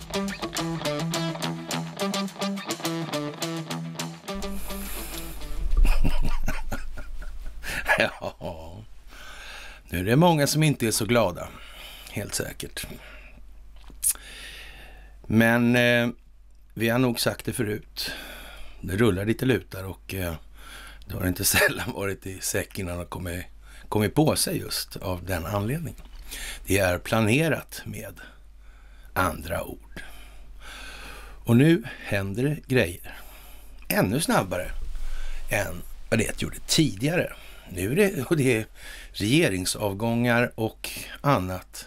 ja, nu är det många som inte är så glada, helt säkert. Men eh, vi har nog sagt det förut. Det rullar lite lutar och eh, det har inte sällan varit i säck innan de kommit, kommit på sig just av den anledningen. Det är planerat med andra ord. Och nu händer det grejer. Ännu snabbare än vad det gjorde tidigare. Nu är det, och det är regeringsavgångar och annat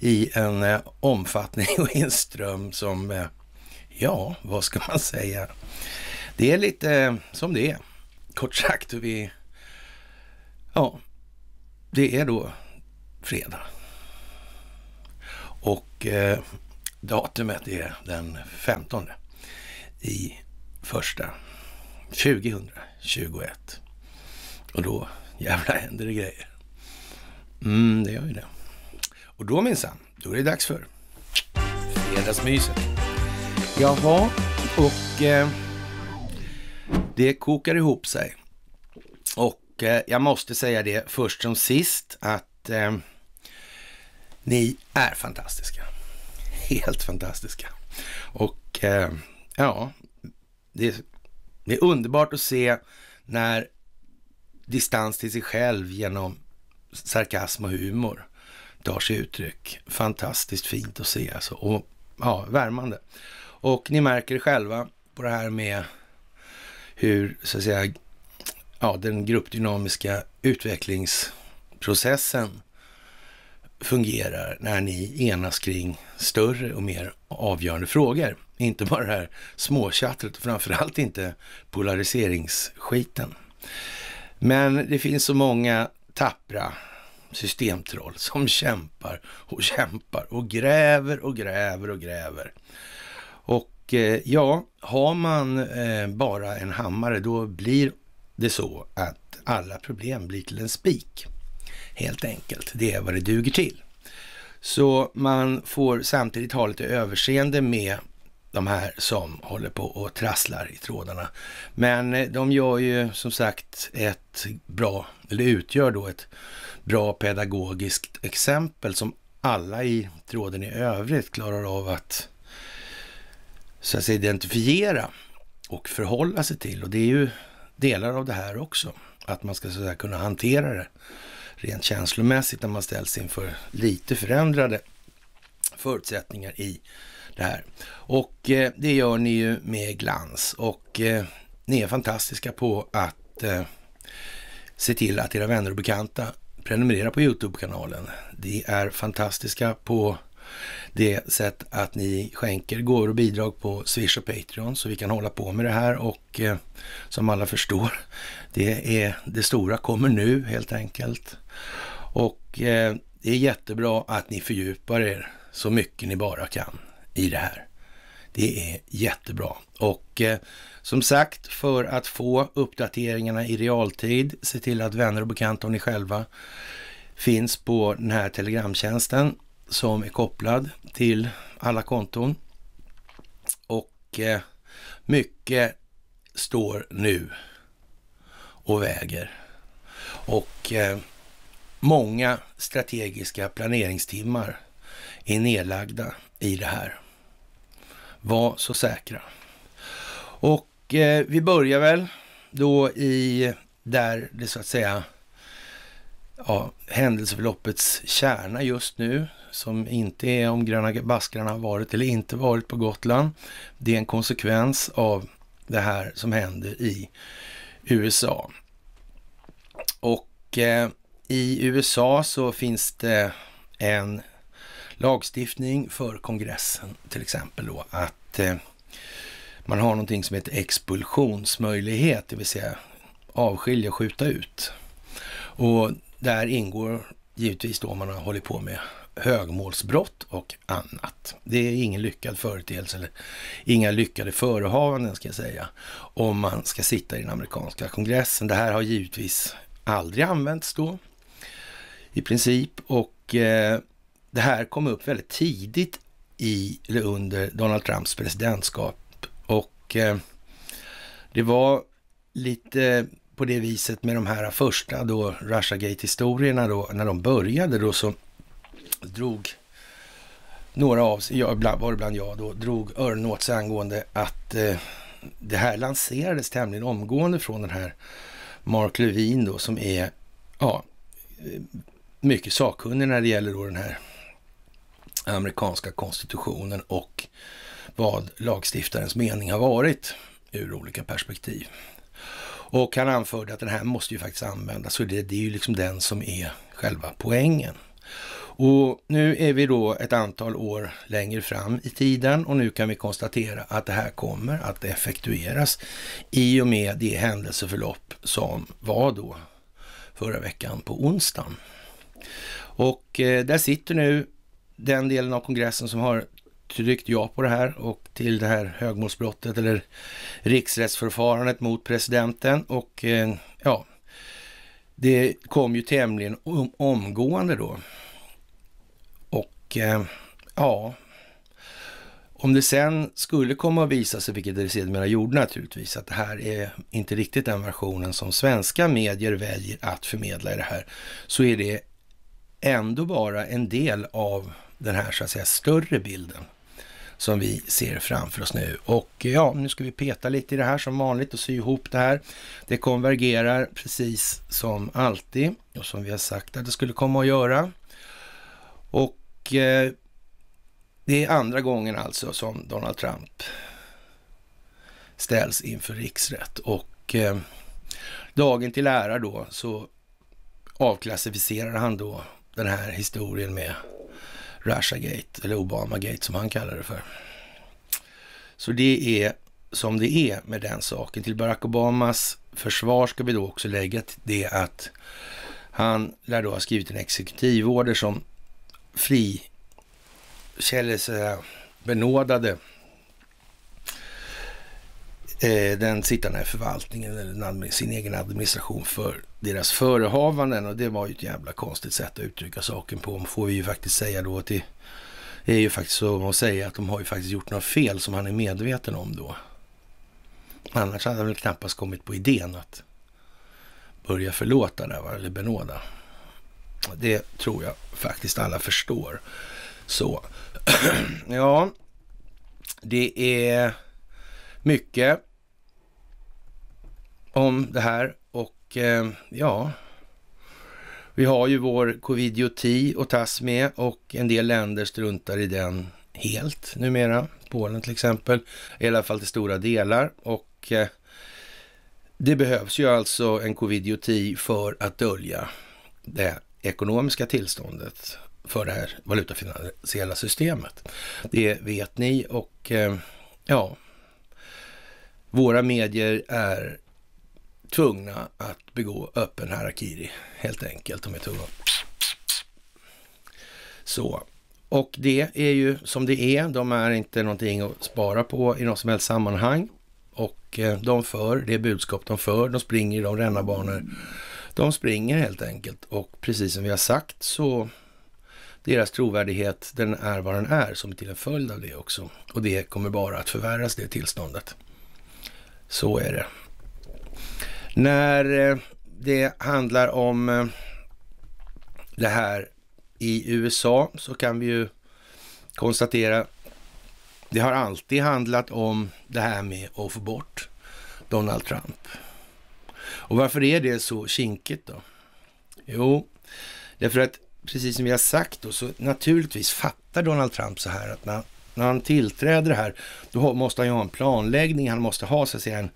i en eh, omfattning och i en ström som, eh, ja, vad ska man säga? Det är lite eh, som det är. Kort sagt, vi, ja, det är då fredag. Och eh, datumet är den 15 i första 2021. Och då jävlar händer det grejer. Mm, det gör ju det. Och då minsann, då är det dags för fredagsmyset. Jaha, och eh, det kokar ihop sig. Och eh, jag måste säga det först som sist att eh, ni är fantastiska helt fantastiska. Och eh, ja, det är, det är underbart att se när distans till sig själv genom sarkasm och humor tar sig uttryck. Fantastiskt fint att se alltså. Och ja, värmande. Och ni märker själva på det här med hur, så att säga, ja, den gruppdynamiska utvecklingsprocessen fungerar när ni enas kring större och mer avgörande frågor. Inte bara det här småchattret och framförallt inte polariseringsskiten. Men det finns så många tappra systemtroll som kämpar och kämpar och gräver och gräver och gräver. Och eh, ja, har man eh, bara en hammare då blir det så att alla problem blir till en spik helt enkelt. Det är vad det duger till. Så man får samtidigt ha lite överseende med de här som håller på och trasslar i trådarna. Men eh, de gör ju som sagt ett bra, eller utgör då ett bra pedagogiskt exempel som alla i tråden i övrigt klarar av att så att säga, identifiera och förhålla sig till. Och det är ju delar av det här också, att man ska så att säga, kunna hantera det rent känslomässigt när man ställs inför lite förändrade förutsättningar i det här. Och eh, det gör ni ju med glans och eh, ni är fantastiska på att eh, se till att era vänner och bekanta prenumererar på Youtube-kanalen. Ni är fantastiska på det sätt att ni skänker gåvor och bidrag på Swish och Patreon så vi kan hålla på med det här och eh, som alla förstår, det är det stora kommer nu helt enkelt. Och eh, det är jättebra att ni fördjupar er så mycket ni bara kan i det här. Det är jättebra. Och eh, som sagt, för att få uppdateringarna i realtid, se till att vänner och bekanta och ni själva finns på den här telegramtjänsten som är kopplad till alla konton. Och eh, mycket står nu och väger. Och eh, många strategiska planeringstimmar är nedlagda i det här. Var så säkra. Och eh, vi börjar väl då i där det så att säga ja, händelseförloppets kärna just nu, som inte är om gröna baskrarna har varit eller inte varit på Gotland. Det är en konsekvens av det här som händer i USA. Och eh, i USA så finns det en lagstiftning för kongressen till exempel då att eh, man har någonting som heter expulsionsmöjlighet, det vill säga avskilja, skjuta ut. Och där ingår givetvis då om man har hållit på med högmålsbrott och annat. Det är ingen lyckad företeelse eller inga lyckade förehavanden ska jag säga, om man ska sitta i den amerikanska kongressen. Det här har givetvis aldrig använts då i princip. Och eh, det här kom upp väldigt tidigt i, eller under Donald Trumps presidentskap. Och eh, det var lite på det viset med de här första då Russiagate-historierna då, när de började då så drog några av sig, ja, bland, var bland jag då, drog öronen åt sig angående att eh, det här lanserades tämligen omgående från den här Mark Levin då som är, ja, mycket sakkunnig när det gäller då den här amerikanska konstitutionen och vad lagstiftarens mening har varit ur olika perspektiv. Och han anförde att den här måste ju faktiskt användas, så det, det är ju liksom den som är själva poängen. Och nu är vi då ett antal år längre fram i tiden och nu kan vi konstatera att det här kommer att effektueras i och med det händelseförlopp som var då förra veckan på onsdagen. Och eh, där sitter nu den delen av kongressen som har tryckt ja på det här och till det här högmålsbrottet eller riksrättsförfarandet mot presidenten. Och eh, ja, det kom ju tämligen omgående då. Och eh, ja, om det sen skulle komma att visa sig, vilket det sedermera gjorde naturligtvis, att det här är inte riktigt den versionen som svenska medier väljer att förmedla i det här, så är det ändå vara en del av den här så att säga större bilden som vi ser framför oss nu. Och ja, nu ska vi peta lite i det här som vanligt och sy ihop det här. Det konvergerar precis som alltid och som vi har sagt att det skulle komma att göra. Och eh, det är andra gången alltså som Donald Trump ställs inför riksrätt och eh, dagen till ära då så avklassificerar han då den här historien med Russiagate, eller Obamagate som han kallar det för. Så det är som det är med den saken. Till Barack Obamas försvar ska vi då också lägga det att han lär då ha skrivit en exekutivorder som frikällelse benådade eh, den sittande förvaltningen eller sin egen administration för deras förehavanden och det var ju ett jävla konstigt sätt att uttrycka saken på. Får vi ju faktiskt säga då till, är ju faktiskt så att säga att de har ju faktiskt gjort något fel som han är medveten om då. Annars hade han väl knappast kommit på idén att börja förlåta det va? eller benåda. Det tror jag faktiskt alla förstår. Så, ja, det är mycket om det här och eh, ja, vi har ju vår covid-10 att tas med och en del länder struntar i den helt numera. Polen till exempel, i alla fall till stora delar. Och eh, det behövs ju alltså en covid-10 för att dölja det ekonomiska tillståndet för det här valutafinansiella systemet. Det vet ni och eh, ja, våra medier är tvungna att begå öppen harakiri helt enkelt. De är tvungna Så. Och det är ju som det är. De är inte någonting att spara på i något som helst sammanhang. Och eh, de för det budskap de för. De springer i de rännarbanor de springer helt enkelt. Och precis som vi har sagt så deras trovärdighet, den är vad den är som till en följd av det också. Och det kommer bara att förvärras det tillståndet. Så är det. När eh, det handlar om eh, det här i USA så kan vi ju konstatera det har alltid handlat om det här med att få bort Donald Trump. Och varför är det så kinkigt då? Jo, därför att precis som vi har sagt då, så naturligtvis fattar Donald Trump så här att när, när han tillträder här, då måste han ju ha en planläggning, han måste ha så att säga en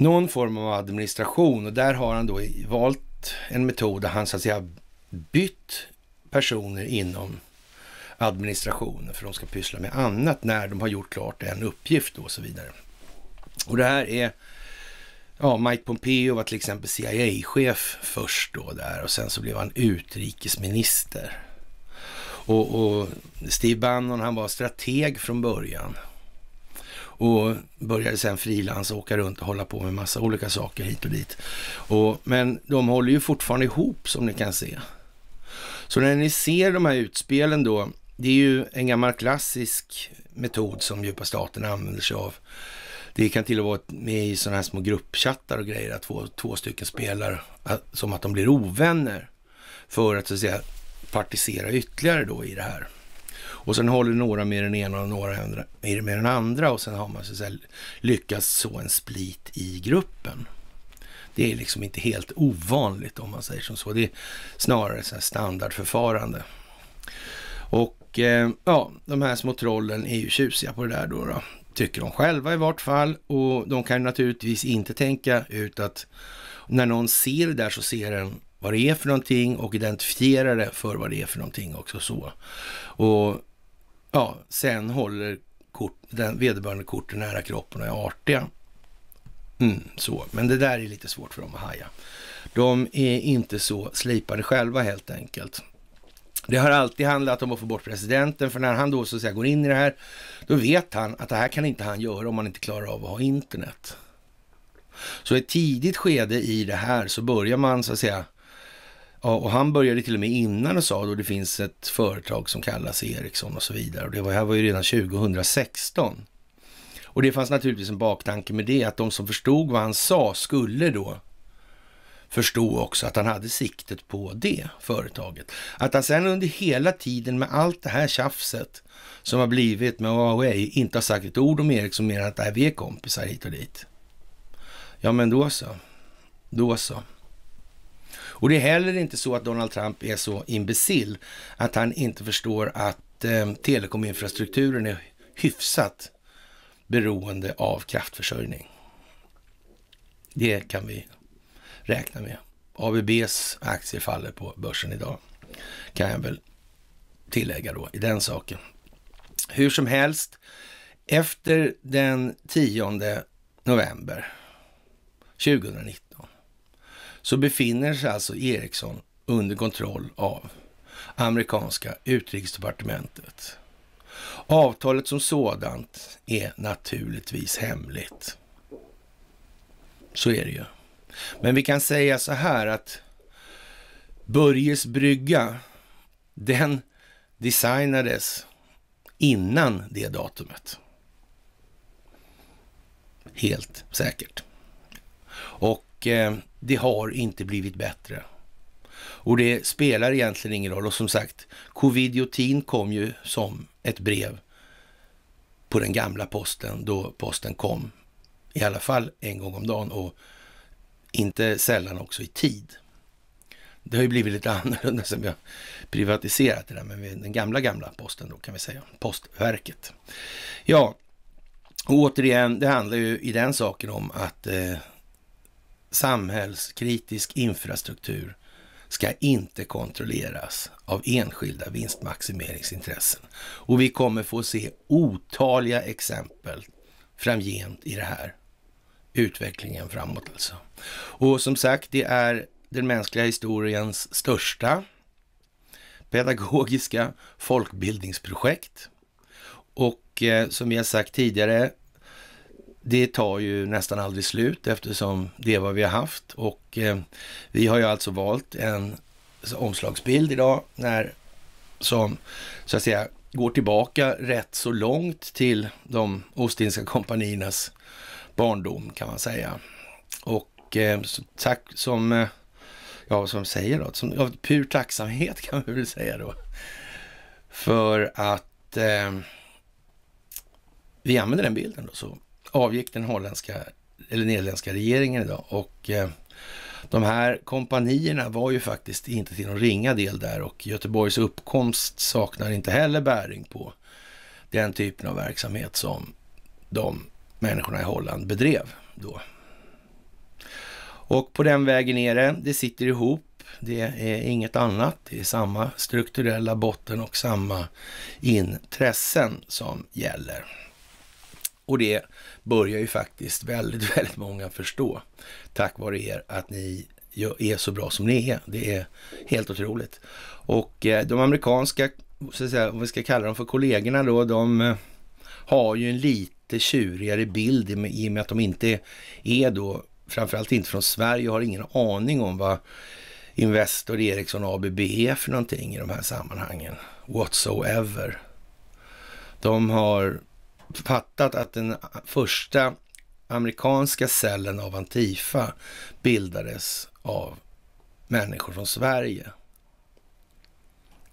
någon form av administration och där har han då valt en metod där han så att säga bytt personer inom administrationen för de ska pyssla med annat när de har gjort klart en uppgift och så vidare. Och det här är, ja, Mike Pompeo var till exempel CIA-chef först då där och sen så blev han utrikesminister. Och, och Steve Bannon han var strateg från början och började sen frilansa, åka runt och hålla på med massa olika saker hit och dit. Och, men de håller ju fortfarande ihop som ni kan se. Så när ni ser de här utspelen då, det är ju en gammal klassisk metod som djupa staten använder sig av. Det kan till och med vara med i sådana här små gruppchattar och grejer, att två, två stycken spelar som att de blir ovänner för att så att säga partisera ytterligare då i det här. Och sen håller några med den ena och några med den andra och sen har man så lyckats så en split i gruppen. Det är liksom inte helt ovanligt om man säger som så. Det är snarare så standardförfarande. Och eh, ja, de här små trollen är ju tjusiga på det där då, då. Tycker de själva i vart fall. Och de kan naturligtvis inte tänka ut att när någon ser det där så ser den vad det är för någonting och identifierar det för vad det är för någonting också så. Och Ja, sen håller kort, den vederbörande korten nära kroppen och är artiga. Mm, så. Men det där är lite svårt för dem att haja. De är inte så slipade själva helt enkelt. Det har alltid handlat om att få bort presidenten, för när han då så att säga går in i det här, då vet han att det här kan inte han göra om han inte klarar av att ha internet. Så i ett tidigt skede i det här så börjar man så att säga Ja, och han började till och med innan och sa då det finns ett företag som kallas Ericsson och så vidare. Och det var, här var ju redan 2016. Och det fanns naturligtvis en baktanke med det, att de som förstod vad han sa skulle då förstå också att han hade siktet på det företaget. Att han sen under hela tiden med allt det här tjafset som har blivit med Huawei inte har sagt ett ord om Ericsson mer än att vi är kompisar hit och dit. Ja, men då så. Då så. Och det är heller inte så att Donald Trump är så imbecill att han inte förstår att eh, telekominfrastrukturen är hyfsat beroende av kraftförsörjning. Det kan vi räkna med. ABBs aktier faller på börsen idag, kan jag väl tillägga då i den saken. Hur som helst, efter den 10 november 2019 så befinner sig alltså Ericsson under kontroll av amerikanska utrikesdepartementet. Avtalet som sådant är naturligtvis hemligt. Så är det ju. Men vi kan säga så här att Börjes brygga, den designades innan det datumet. Helt säkert. Och eh, det har inte blivit bättre. Och det spelar egentligen ingen roll. Och som sagt, covidiotin kom ju som ett brev på den gamla posten då posten kom. I alla fall en gång om dagen och inte sällan också i tid. Det har ju blivit lite annorlunda sen vi har privatiserat det där, men den gamla, gamla posten då kan vi säga, postverket. Ja, och återigen, det handlar ju i den saken om att eh, samhällskritisk infrastruktur ska inte kontrolleras av enskilda vinstmaximeringsintressen. Och vi kommer få se otaliga exempel framgent i det här. Utvecklingen framåt alltså. Och som sagt, det är den mänskliga historiens största pedagogiska folkbildningsprojekt. Och eh, som vi har sagt tidigare, det tar ju nästan aldrig slut eftersom det är vad vi har haft och eh, vi har ju alltså valt en omslagsbild idag när, som så att säga går tillbaka rätt så långt till de Ostindiska kompaniernas barndom kan man säga. Och eh, så, tack som, eh, ja som säger då, som, av pur tacksamhet kan vi väl säga då. För att eh, vi använder den bilden då så avgick den holländska eller nederländska regeringen idag och eh, de här kompanierna var ju faktiskt inte till någon ringa del där och Göteborgs uppkomst saknar inte heller bäring på den typen av verksamhet som de människorna i Holland bedrev då. Och på den vägen är det, det sitter ihop, det är inget annat, det är samma strukturella botten och samma intressen som gäller. Och det börjar ju faktiskt väldigt, väldigt många förstå tack vare er att ni är så bra som ni är. Det är helt otroligt. Och eh, de amerikanska, så att säga, om vi ska kalla dem för kollegorna då, de eh, har ju en lite tjurigare bild i och med att de inte är då, framförallt inte från Sverige, har ingen aning om vad Investor, Ericsson, ABB är för någonting i de här sammanhangen. Whatsoever. De har fattat att den första amerikanska cellen av Antifa bildades av människor från Sverige.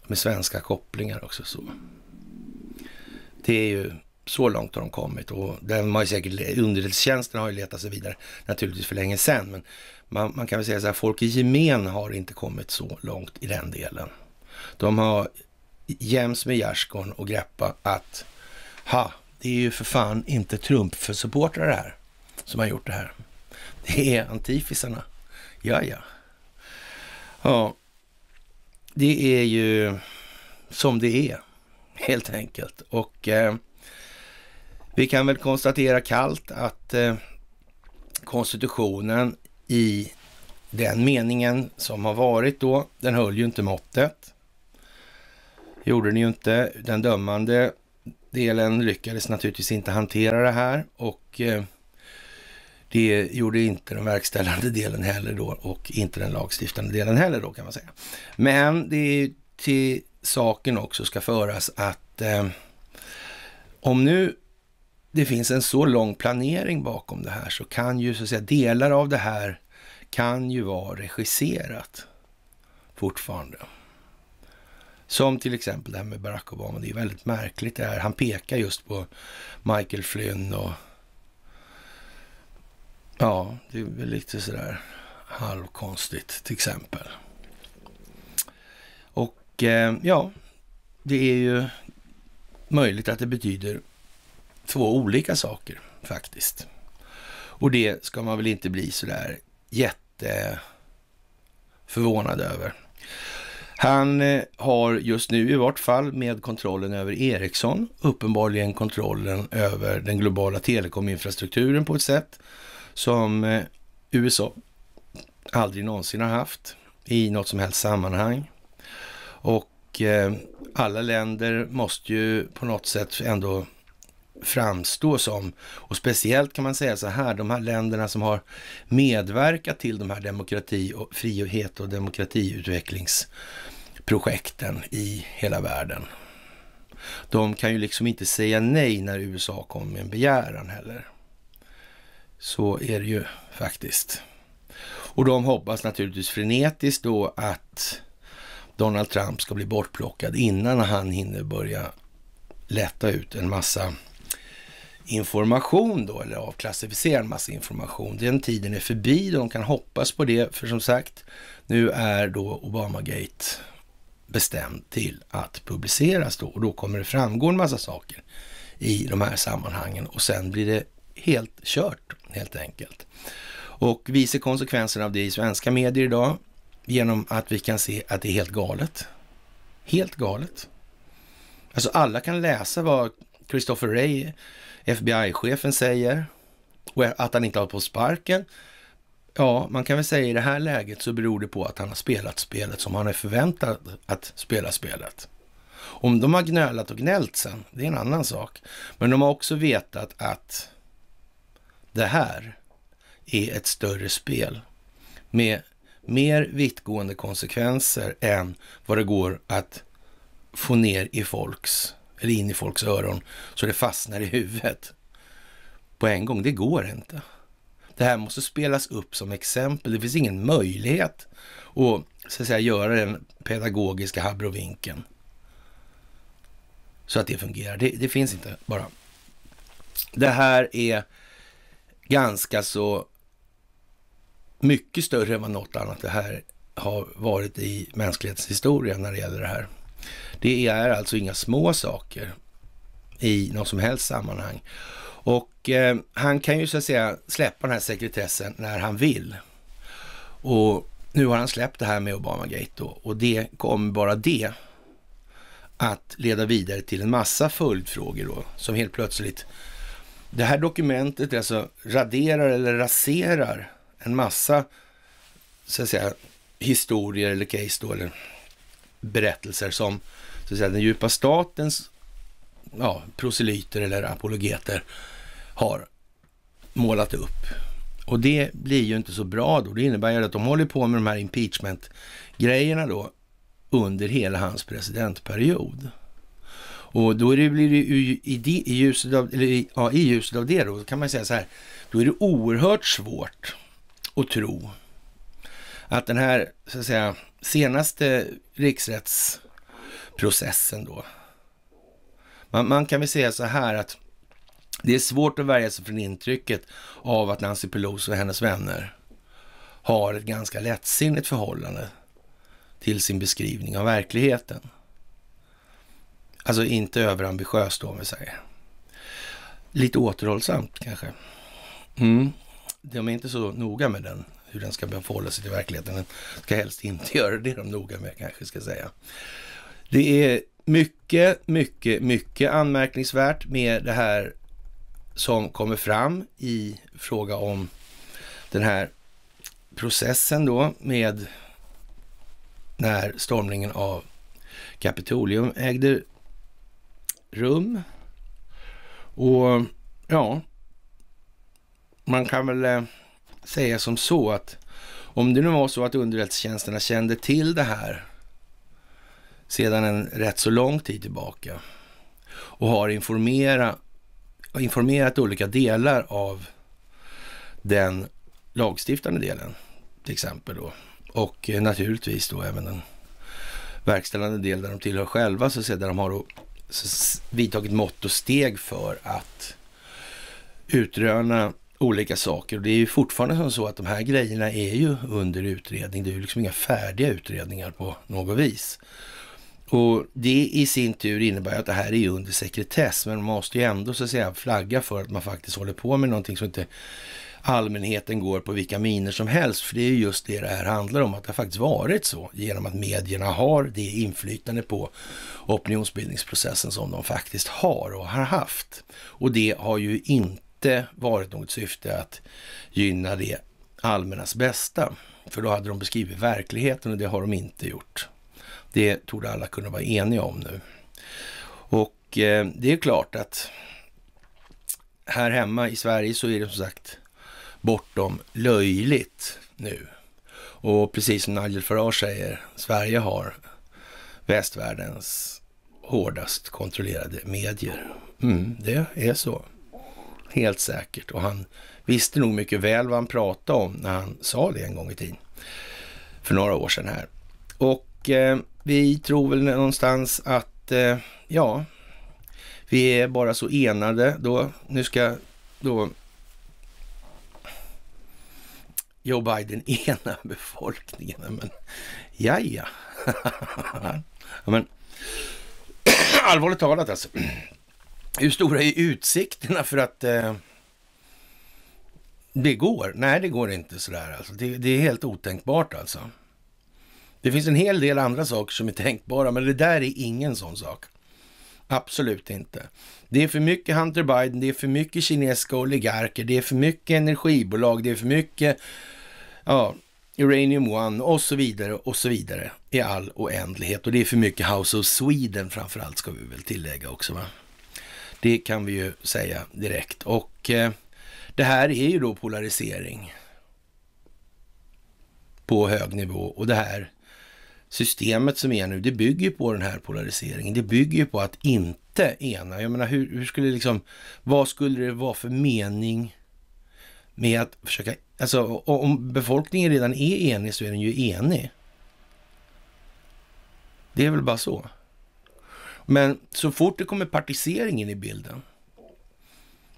Med svenska kopplingar också. så. Det är ju så långt har de kommit och den har ju säkert, underrättelsetjänsten har ju letat sig vidare naturligtvis för länge sedan. Men man, man kan väl säga så här, folk i gemen har inte kommit så långt i den delen. De har jäms med gärdsgården och greppat att ha, det är ju för fan inte Trump-supportrar det här som har gjort det här. Det är antifisarna. Ja, ja. Ja, det är ju som det är, helt enkelt. Och eh, vi kan väl konstatera kallt att eh, konstitutionen i den meningen som har varit då, den höll ju inte måttet. Gjorde den ju inte. Den dömande delen lyckades naturligtvis inte hantera det här och eh, det gjorde inte den verkställande delen heller då och inte den lagstiftande delen heller då kan man säga. Men det är till saken också ska föras att eh, om nu det finns en så lång planering bakom det här så kan ju så att säga delar av det här kan ju vara regisserat fortfarande. Som till exempel det här med Barack Obama. Det är väldigt märkligt det här. Han pekar just på Michael Flynn och... Ja, det är väl lite sådär halvkonstigt till exempel. Och eh, ja, det är ju möjligt att det betyder två olika saker faktiskt. Och det ska man väl inte bli sådär jätte förvånad över. Han eh, har just nu i vart fall med kontrollen över Ericsson, uppenbarligen kontrollen över den globala telekominfrastrukturen på ett sätt som eh, USA aldrig någonsin har haft i något som helst sammanhang. Och eh, alla länder måste ju på något sätt ändå framstå som. Och speciellt kan man säga så här, de här länderna som har medverkat till de här demokrati och frihet och demokratiutvecklingsprojekten i hela världen. De kan ju liksom inte säga nej när USA kommer med en begäran heller. Så är det ju faktiskt. Och de hoppas naturligtvis frenetiskt då att Donald Trump ska bli bortplockad innan han hinner börja lätta ut en massa information då, eller avklassificera en massa information. Den tiden är förbi de kan hoppas på det, för som sagt, nu är då Obamagate bestämd till att publiceras då och då kommer det framgå en massa saker i de här sammanhangen och sen blir det helt kört helt enkelt. Och vi ser konsekvenserna av det i svenska medier idag genom att vi kan se att det är helt galet. Helt galet. Alltså alla kan läsa vad Christopher Ray FBI-chefen säger och att han inte har på sparken. Ja, man kan väl säga i det här läget så beror det på att han har spelat spelet som han är förväntad att spela spelet. Om de har gnölat och gnällt sen, det är en annan sak. Men de har också vetat att det här är ett större spel med mer vittgående konsekvenser än vad det går att få ner i folks eller in i folks öron så det fastnar i huvudet på en gång. Det går inte. Det här måste spelas upp som exempel. Det finns ingen möjlighet att, så att säga, göra den pedagogiska habrovinken så att det fungerar. Det, det finns inte bara. Det här är ganska så mycket större än vad något annat det här har varit i mänsklighetens historia när det gäller det här. Det är alltså inga små saker i något som helst sammanhang. Och eh, han kan ju så att säga släppa den här sekretessen när han vill. Och nu har han släppt det här med Obamagate då, och det kommer bara det att leda vidare till en massa följdfrågor då, som helt plötsligt... Det här dokumentet alltså raderar eller raserar en massa, så att säga, historier eller case då, eller berättelser som så att säga, den djupa statens ja, proselyter eller apologeter har målat upp. Och det blir ju inte så bra då. Det innebär ju att de håller på med de här impeachment-grejerna då under hela hans presidentperiod. Och då det, blir det ju i, det, i, ljuset av, eller, ja, i ljuset av det då, kan man säga så här, då är det oerhört svårt att tro att den här, så att säga, senaste riksrätts processen då. Man, man kan väl säga så här att det är svårt att värja sig från intrycket av att Nancy Pelosi och hennes vänner har ett ganska lättsinnigt förhållande till sin beskrivning av verkligheten. Alltså inte överambitiöst då om vi säger. Lite återhållsamt kanske. Mm. De är inte så noga med den, hur den ska förhålla sig till verkligheten. Den ska helst inte göra det de är noga med kanske ska säga. Det är mycket, mycket, mycket anmärkningsvärt med det här som kommer fram i fråga om den här processen då med när stormningen av Kapitolium ägde rum. Och ja, man kan väl eh, säga som så att om det nu var så att underrättelsetjänsterna kände till det här sedan en rätt så lång tid tillbaka och har informera, informerat olika delar av den lagstiftande delen, till exempel då. Och eh, naturligtvis då även den verkställande delen där de tillhör själva, så att säga, där de har vidtagit mått och steg för att utröna olika saker. Och det är ju fortfarande som så att de här grejerna är ju under utredning. Det är ju liksom inga färdiga utredningar på något vis. Och det i sin tur innebär att det här är under sekretess, men man måste ju ändå så att säga flagga för att man faktiskt håller på med någonting som inte allmänheten går på vilka miner som helst. För det är just det det här handlar om, att det har faktiskt varit så genom att medierna har det inflytande på opinionsbildningsprocessen som de faktiskt har och har haft. Och det har ju inte varit något syfte att gynna det allmännas bästa. För då hade de beskrivit verkligheten och det har de inte gjort. Det tror alla kunna vara eniga om nu. Och eh, det är klart att här hemma i Sverige så är det som sagt bortom löjligt nu. Och precis som Nigel Farage säger, Sverige har västvärldens hårdast kontrollerade medier. Mm, det är så. Helt säkert. Och han visste nog mycket väl vad han pratade om när han sa det en gång i tiden. För några år sedan här. Och eh, vi tror väl någonstans att, eh, ja, vi är bara så enade då. Nu ska då Joe Biden ena befolkningen. Men ja, ja. men, allvarligt talat alltså. Hur stora är utsikterna för att eh, det går? Nej, det går inte sådär alltså. Det, det är helt otänkbart alltså. Det finns en hel del andra saker som är tänkbara, men det där är ingen sån sak. Absolut inte. Det är för mycket Hunter Biden, det är för mycket kinesiska oligarker, det är för mycket energibolag, det är för mycket ja, Uranium One och så vidare och så vidare i all oändlighet. Och det är för mycket House of Sweden framförallt ska vi väl tillägga också. Va? Det kan vi ju säga direkt. Och eh, det här är ju då polarisering på hög nivå och det här systemet som är nu, det bygger på den här polariseringen. Det bygger ju på att inte ena. Jag menar, hur, hur skulle liksom, vad skulle det vara för mening med att försöka, alltså om befolkningen redan är enig så är den ju enig. Det är väl bara så. Men så fort det kommer partisering in i bilden,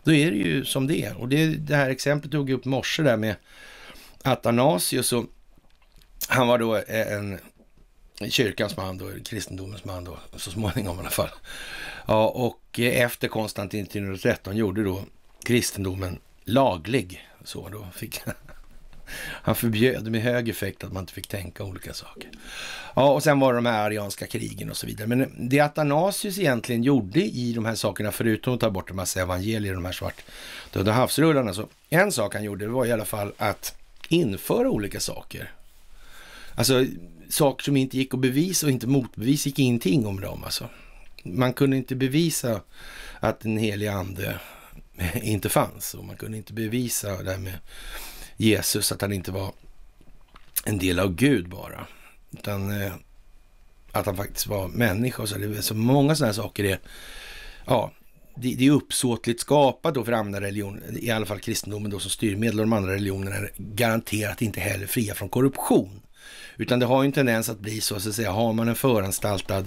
då är det ju som det är. Och det, det här exemplet tog jag upp i morse där med Athanasius och han var då en kyrkans man då, kristendomens man då, så småningom i alla fall. Ja, och eh, efter Konstantin 313 gjorde då kristendomen laglig. Så då fick han, förbjöd med hög effekt att man inte fick tänka olika saker. Ja, och sen var det de här arianska krigen och så vidare. Men eh, det Athanasius egentligen gjorde i de här sakerna, förutom att ta bort en massa evangelier, de här svartdöda havsrullarna, så en sak han gjorde var i alla fall att införa olika saker. Alltså saker som inte gick att bevisa och inte motbevisa gick ingenting om dem alltså. Man kunde inte bevisa att den helige ande inte fanns och man kunde inte bevisa det här med Jesus, att han inte var en del av Gud bara, utan eh, att han faktiskt var människa. Så, det, så många sådana saker är, ja, det, det är uppsåtligt skapat då för andra religioner, i alla fall kristendomen då som styrmedel och de andra religionerna är garanterat inte heller fria från korruption. Utan det har ju en tendens att bli så, så att säga, har man en föranstaltad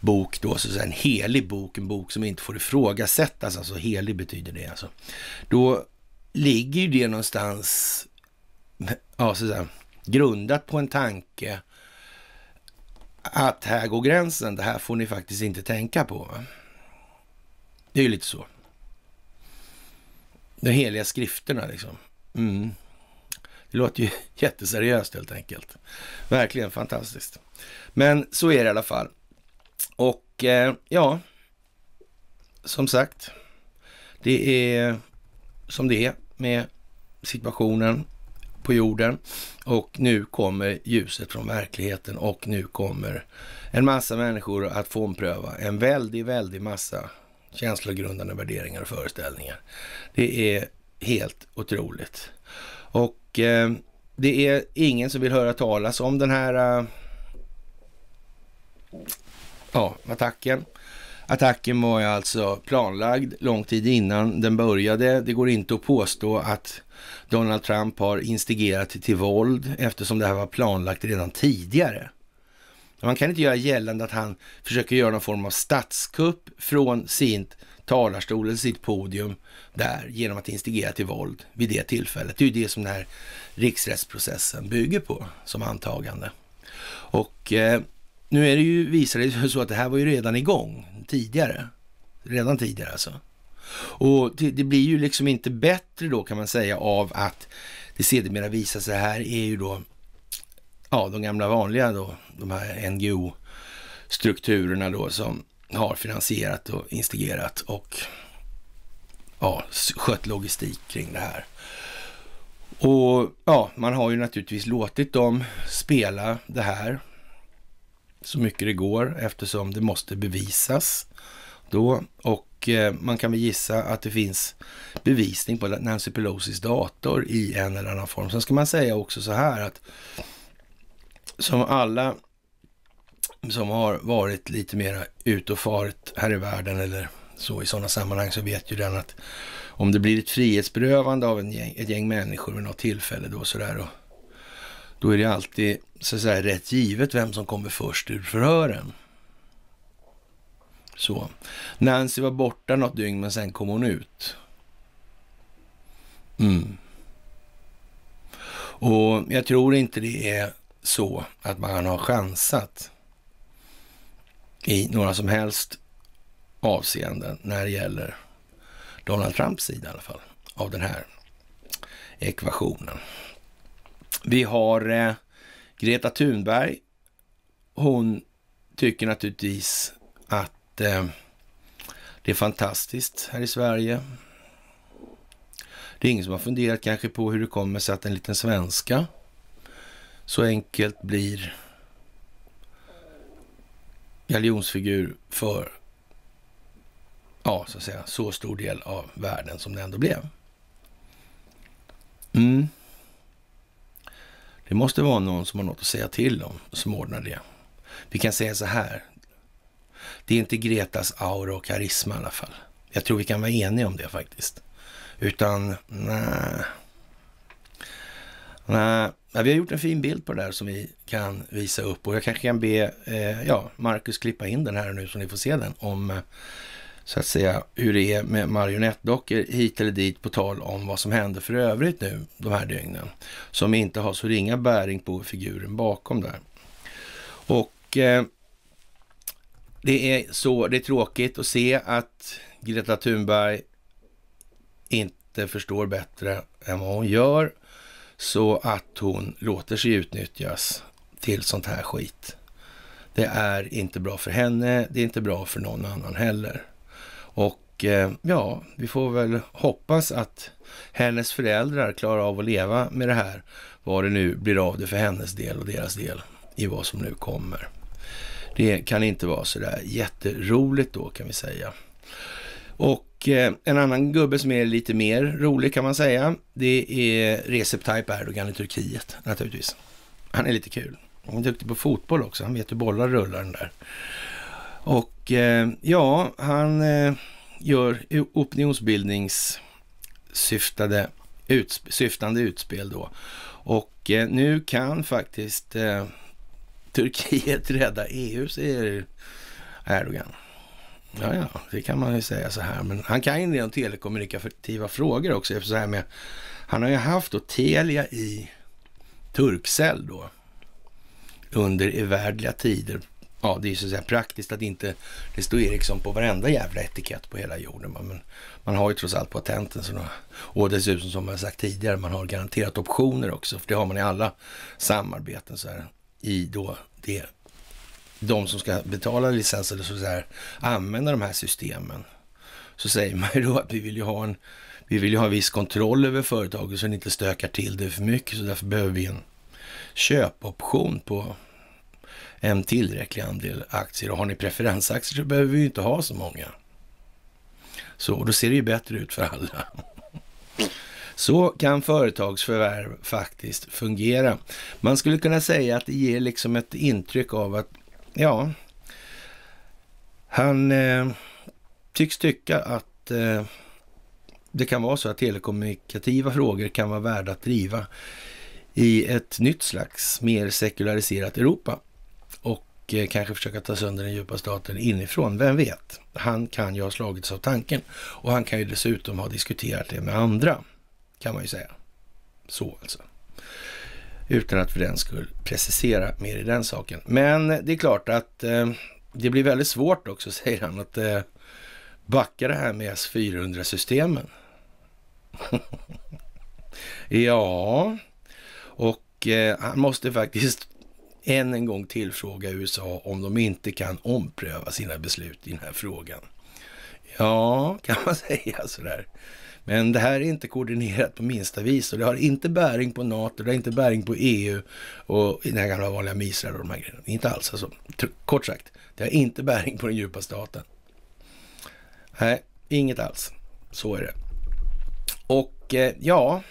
bok då, så att säga, en helig bok, en bok som inte får ifrågasättas, alltså helig betyder det alltså. Då ligger ju det någonstans, ja så att säga, grundat på en tanke att här går gränsen, det här får ni faktiskt inte tänka på. Det är ju lite så. De heliga skrifterna liksom. Mm. Det låter ju jätteseriöst helt enkelt. Verkligen fantastiskt. Men så är det i alla fall. Och eh, ja, som sagt, det är som det är med situationen på jorden. Och nu kommer ljuset från verkligheten och nu kommer en massa människor att få ompröva en väldig, väldig massa känslogrundande värderingar och föreställningar. Det är helt otroligt. Och Eh, det är ingen som vill höra talas om den här eh, ja, attacken. Attacken var ju alltså planlagd lång tid innan den började. Det går inte att påstå att Donald Trump har instigerat till våld eftersom det här var planlagt redan tidigare. Man kan inte göra gällande att han försöker göra någon form av statskupp från sitt talarstolen sitt podium där genom att instigera till våld vid det tillfället. Det är ju det som den här riksrättsprocessen bygger på som antagande. Och eh, nu är det ju, visar det sig så att det här var ju redan igång tidigare. Redan tidigare alltså. Och det, det blir ju liksom inte bättre då kan man säga av att det sedermera visar sig, det här är ju då ja, de gamla vanliga då, de här NGO strukturerna då som har finansierat och instigerat och ja, skött logistik kring det här. Och ja, man har ju naturligtvis låtit dem spela det här så mycket det går eftersom det måste bevisas då. Och eh, man kan väl gissa att det finns bevisning på Nancy Pelosis dator i en eller annan form. Sen ska man säga också så här att som alla som har varit lite mera ut och farit här i världen eller så i sådana sammanhang så vet ju den att om det blir ett frihetsberövande av en gäng, ett gäng människor vid något tillfälle då sådär och då är det alltid så att säga rätt givet vem som kommer först ur förhören. Så. Nancy var borta något dygn men sen kom hon ut. Mm. Och jag tror inte det är så att man har chansat i några som helst avseenden när det gäller Donald Trumps sida i alla fall, av den här ekvationen. Vi har eh, Greta Thunberg. Hon tycker naturligtvis att eh, det är fantastiskt här i Sverige. Det är ingen som har funderat kanske på hur det kommer sig att en liten svenska så enkelt blir galjonsfigur för, ja, så att säga, så stor del av världen som det ändå blev. Mm. Det måste vara någon som har något att säga till om som ordnar det. Vi kan säga så här. Det är inte Gretas aura och karisma i alla fall. Jag tror vi kan vara eniga om det faktiskt. Utan nej. Nej, Ja, vi har gjort en fin bild på det där som vi kan visa upp och jag kanske kan be eh, ja, Marcus klippa in den här nu så ni får se den om eh, så att säga hur det är med marionettdockor hit eller dit på tal om vad som händer för övrigt nu de här dygnen. Som inte har så ringa bäring på figuren bakom där. Och eh, det är så, det är tråkigt att se att Greta Thunberg inte förstår bättre än vad hon gör så att hon låter sig utnyttjas till sånt här skit. Det är inte bra för henne, det är inte bra för någon annan heller. Och eh, ja, vi får väl hoppas att hennes föräldrar klarar av att leva med det här, vad det nu blir av det för hennes del och deras del i vad som nu kommer. Det kan inte vara sådär jätteroligt då kan vi säga. Och och eh, en annan gubbe som är lite mer rolig kan man säga, det är Recep Tayyip Erdogan i Turkiet naturligtvis. Han är lite kul. Han är duktig på fotboll också, han vet hur bollar rullar den där. Och eh, ja, han eh, gör opinionsbildningssyftande utsp syftande utspel då. Och nu kan faktiskt Turkiet rädda EU, säger Erdogan. Ja, ja, det kan man ju säga så här. Men han kan ju en del om telekommunikativa frågor också. Så här med, han har ju haft då Telia i Turkcell då under evärdliga tider. Ja, det är ju så att säga praktiskt att inte det står Ericsson på varenda jävla etikett på hela jorden. Men man har ju trots allt patenten. Så då, och dessutom som jag sagt tidigare, man har garanterat optioner också. För det har man i alla samarbeten så här, i då det de som ska betala licens eller så, så här, använda de här systemen. Så säger man ju då att vi vill ju ha en, vi vill ju ha viss kontroll över företaget så den inte stökar till det för mycket. Så därför behöver vi en köpoption på en tillräcklig andel aktier. Och har ni preferensaktier så behöver vi ju inte ha så många. Så då ser det ju bättre ut för alla. Så kan företagsförvärv faktiskt fungera. Man skulle kunna säga att det ger liksom ett intryck av att Ja, han eh, tycks tycka att eh, det kan vara så att telekommunikativa frågor kan vara värda att driva i ett nytt slags mer sekulariserat Europa och eh, kanske försöka ta sönder den djupa staten inifrån. Vem vet? Han kan ju ha slagits av tanken och han kan ju dessutom ha diskuterat det med andra kan man ju säga. Så alltså utan att för den skull precisera mer i den saken. Men det är klart att eh, det blir väldigt svårt också, säger han, att eh, backa det här med S400-systemen. ja, och eh, han måste faktiskt än en gång tillfråga USA om de inte kan ompröva sina beslut i den här frågan. Ja, kan man säga sådär. Men det här är inte koordinerat på minsta vis och det har inte bäring på NATO, det har inte bäring på EU och den här gamla vanliga misrar och de här grejerna. Inte alls alltså. Kort sagt, det har inte bäring på den djupa staten. Nej, inget alls. Så är det. Och eh, ja,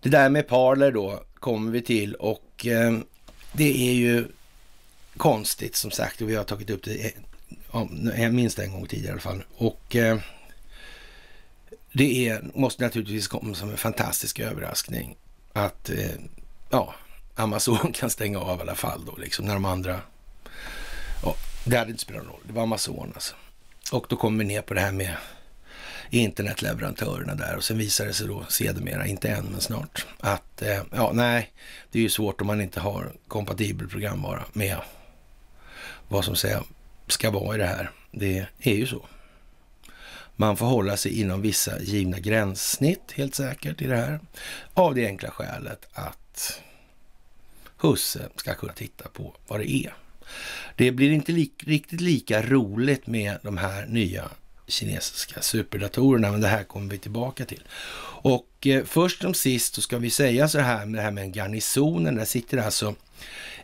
det där med parler då kommer vi till och eh, det är ju konstigt som sagt och vi har tagit upp det eh, minst en gång tidigare i alla fall. Och det är, måste naturligtvis komma som en fantastisk överraskning att eh, ja, Amazon kan stänga av i alla fall då, liksom, när de andra... Ja, det hade inte spelat någon roll, det var Amazon alltså. Och då kommer vi ner på det här med internetleverantörerna där och sen visar det sig då sedermera, inte än men snart, att eh, ja, nej, det är ju svårt om man inte har kompatibel programvara med vad som säga, ska vara i det här. Det är ju så. Man får hålla sig inom vissa givna gränssnitt helt säkert i det här. Av det enkla skälet att husse ska kunna titta på vad det är. Det blir inte li riktigt lika roligt med de här nya kinesiska superdatorerna, men det här kommer vi tillbaka till. Och eh, först som sist så ska vi säga så här med det här med garnisonen. Där sitter alltså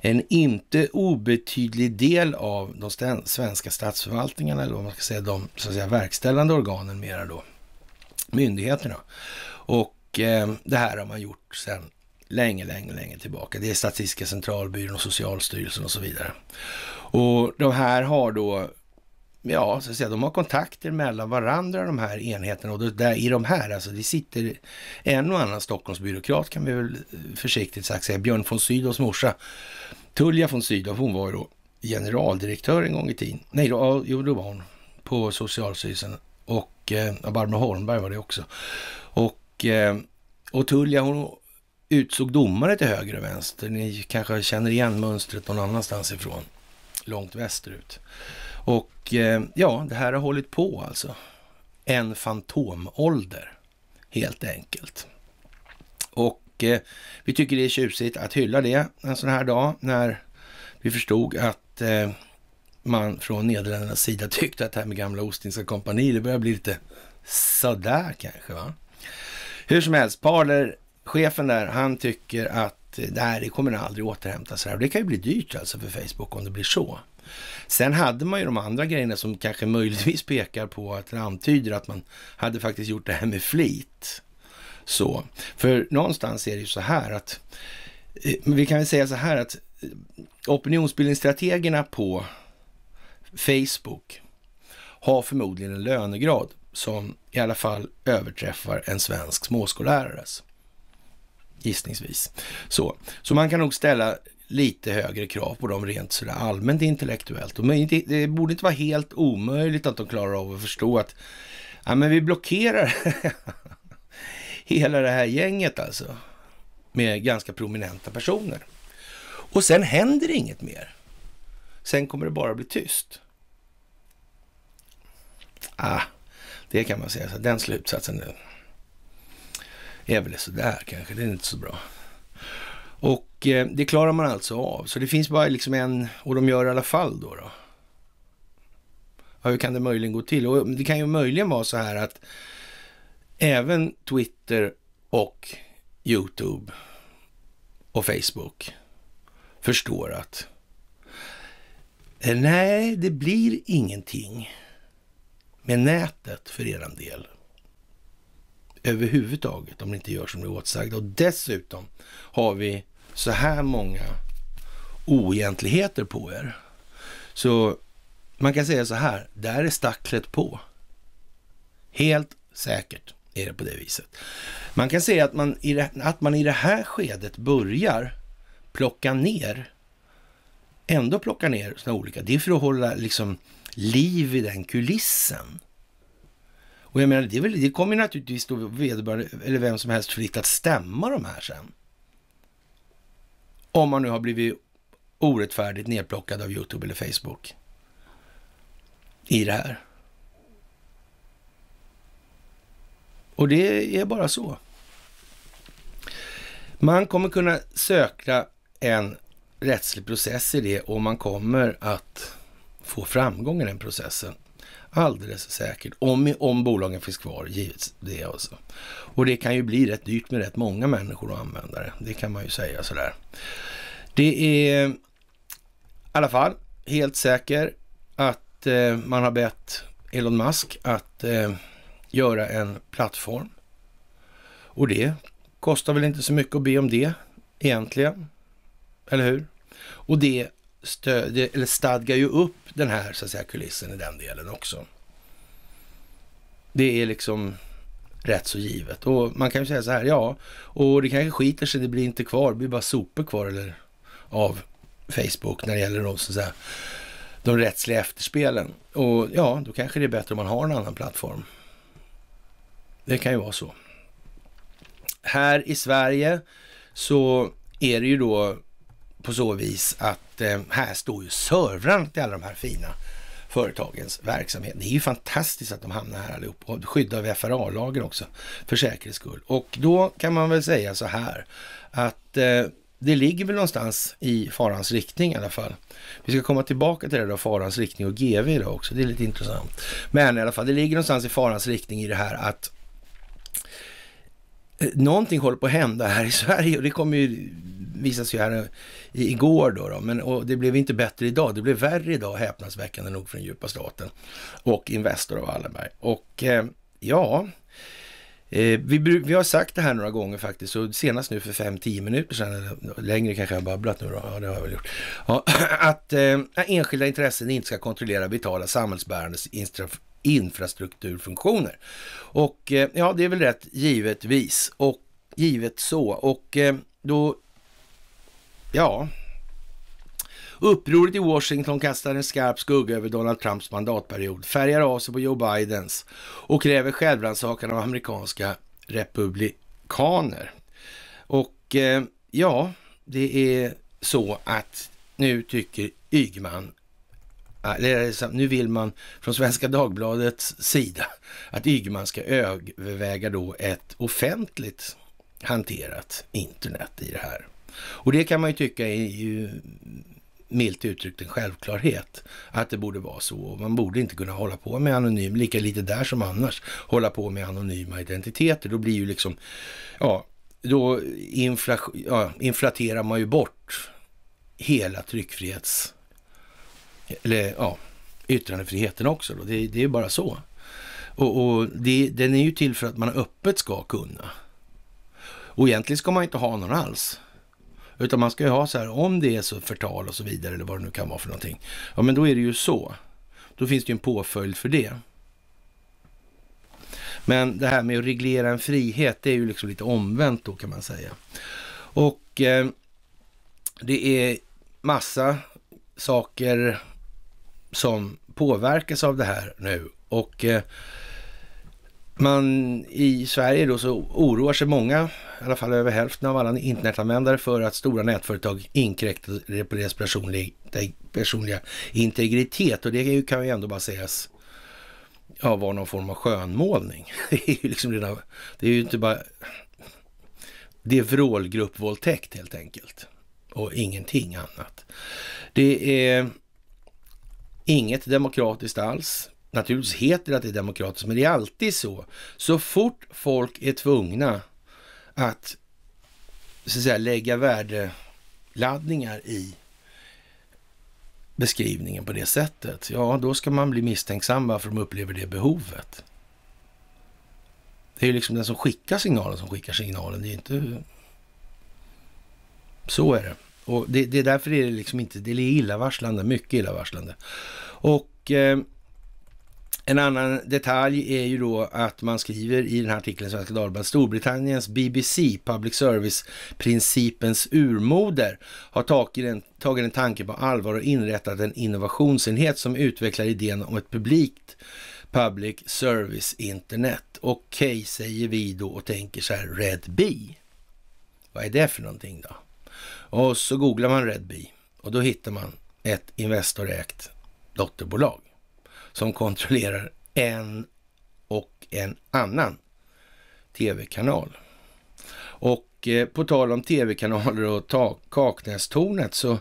en inte obetydlig del av de svenska statsförvaltningarna, eller vad man ska säga, de så att säga, verkställande organen mera då, myndigheterna. Och eh, det här har man gjort sedan länge, länge, länge tillbaka. Det är Statistiska centralbyrån och Socialstyrelsen och så vidare. Och de här har då ja, så att säga, de har kontakter mellan varandra de här enheterna och där, i de här, alltså det sitter en och annan Stockholmsbyråkrat kan vi väl eh, försiktigt sagt säga. Björn von Sydows morsa, Tullia von Sydow, hon var ju då generaldirektör en gång i tiden. Nej, då, jo, då var hon på Socialstyrelsen och eh, Barbro Holmberg var det också. Och, eh, och Tullia hon utsåg domare till höger och vänster. Ni kanske känner igen mönstret någon annanstans ifrån, långt västerut. Och eh, ja, det här har hållit på alltså. En fantomålder, helt enkelt. Och eh, vi tycker det är tjusigt att hylla det en sån här dag när vi förstod att eh, man från Nederländernas sida tyckte att det här med Gamla Ostindiska kompani, det börjar bli lite sådär kanske. va? Hur som helst, Parler, chefen där, han tycker att det eh, här det kommer aldrig återhämta sig. Det kan ju bli dyrt alltså för Facebook om det blir så. Sen hade man ju de andra grejerna som kanske möjligtvis pekar på att det antyder att man hade faktiskt gjort det här med flit. Så, för någonstans är det ju så här att eh, vi kan väl säga så här att eh, opinionsbildningsstrategerna på Facebook har förmodligen en lönegrad som i alla fall överträffar en svensk småskollärares. Gissningsvis. Så. så man kan nog ställa lite högre krav på dem rent sådär allmänt intellektuellt. det borde inte vara helt omöjligt att de klarar av att förstå att ja, men vi blockerar hela det här gänget alltså med ganska prominenta personer. Och sen händer inget mer. Sen kommer det bara bli tyst. Ah, det kan man säga, så den slutsatsen är väl sådär kanske, det är inte så bra. Och eh, det klarar man alltså av. Så det finns bara liksom en, och de gör det i alla fall då. då. Ja, hur kan det möjligen gå till? Och det kan ju möjligen vara så här att även Twitter och YouTube och Facebook förstår att eh, nej, det blir ingenting med nätet för er del överhuvudtaget om ni inte gör som ni är åtsagda. Och dessutom har vi så här många oegentligheter på er. Så man kan säga så här, där är stacklet på. Helt säkert är det på det viset. Man kan säga att man i det, att man i det här skedet börjar plocka ner, ändå plocka ner sina olika, det är för att hålla liksom liv i den kulissen och jag menar, det, väl, det kommer ju naturligtvis då vederbörande, eller vem som helst, fritt att stämma de här sen. Om man nu har blivit orättfärdigt nedplockad av YouTube eller Facebook i det här. Och det är bara så. Man kommer kunna söka en rättslig process i det och man kommer att få framgång i den processen. Alldeles säkert. Om, om bolagen finns kvar, givet det också. Och det kan ju bli rätt dyrt med rätt många människor och användare. Det kan man ju säga sådär. Det är i alla fall helt säker att eh, man har bett Elon Musk att eh, göra en plattform. Och det kostar väl inte så mycket att be om det egentligen. Eller hur? Och det stöd, eller stadgar ju upp den här så att säga, kulissen i den delen också. Det är liksom rätt så givet. Och man kan ju säga så här, ja, och det kanske skiter sig, det blir inte kvar, det blir bara sopor kvar eller av Facebook när det gäller då, så att säga, de rättsliga efterspelen. Och ja, då kanske det är bättre om man har en annan plattform. Det kan ju vara så. Här i Sverige så är det ju då på så vis att eh, här står ju servrarna till alla de här fina företagens verksamhet. Det är ju fantastiskt att de hamnar här allihop och skyddar av FRA-lagen också för säkerhets skull. Och då kan man väl säga så här att eh, det ligger väl någonstans i farans riktning i alla fall. Vi ska komma tillbaka till det då, farans riktning och GV idag också. Det är lite intressant. Men i alla fall, det ligger någonstans i farans riktning i det här att Eh, någonting håller på att hända här i Sverige och det kommer ju visa sig här eh, igår då. då. Men, och det blev inte bättre idag, det blev värre idag häpnadsväckande nog för den djupa staten och Investor och Wallenberg. Och eh, ja, eh, vi, vi har sagt det här några gånger faktiskt och senast nu för 5-10 minuter sedan, längre kanske jag har babblat nu då, ja det har jag väl gjort. Ja, att eh, enskilda intressen inte ska kontrollera vitala samhällsbärande infrastrukturfunktioner. Och eh, ja, det är väl rätt givetvis och givet så. Och eh, då, ja, Upproret i Washington kastar en skarp skugga över Donald Trumps mandatperiod, färgar av sig på Joe Bidens och kräver självrannsakan av amerikanska republikaner. Och eh, ja, det är så att nu tycker Ygman nu vill man från Svenska Dagbladets sida att Ygeman ska överväga då ett offentligt hanterat internet i det här. Och det kan man ju tycka är ju milt uttryckt en självklarhet att det borde vara så. Man borde inte kunna hålla på med anonym, lika lite där som annars, hålla på med anonyma identiteter. Då blir ju liksom, ja, då infla, ja, inflaterar man ju bort hela tryckfrihets eller ja, yttrandefriheten också. Då. Det, det är bara så. Och, och det, den är ju till för att man öppet ska kunna. Och egentligen ska man inte ha någon alls. Utan man ska ju ha så här, om det är så förtal och så vidare eller vad det nu kan vara för någonting. Ja, men då är det ju så. Då finns det ju en påföljd för det. Men det här med att reglera en frihet, det är ju liksom lite omvänt då kan man säga. Och eh, det är massa saker som påverkas av det här nu. Och eh, man i Sverige då så oroar sig många, i alla fall över hälften av alla internetanvändare för att stora nätföretag inkräktar på deras personliga, personliga integritet. Och det kan ju ändå bara sägas ja, vara någon form av skönmålning. Det är ju liksom redan, det är ju inte bara, det är vrålgruppvåldtäkt helt enkelt och ingenting annat. Det är Inget demokratiskt alls. Naturligtvis heter det att det är demokratiskt, men det är alltid så. Så fort folk är tvungna att, så att säga, lägga värdeladdningar i beskrivningen på det sättet, ja då ska man bli misstänksam varför de upplever det behovet. Det är ju liksom den som skickar signalen som skickar signalen. Det är inte... Så är det. Och det, det är därför det är liksom inte, det är illavarslande, mycket illavarslande. Och eh, en annan detalj är ju då att man skriver i den här artikeln i Svenska Dagbladet, Storbritanniens BBC, public service-principens urmoder, har tagit en, tagit en tanke på allvar och inrättat en innovationsenhet som utvecklar idén om ett publikt public service-internet. Okej, okay, säger vi då och tänker så här, Red B, Vad är det för någonting då? Och så googlar man Redbee och då hittar man ett Investorägt dotterbolag som kontrollerar en och en annan tv-kanal. Och eh, på tal om tv-kanaler och Kaknästornet så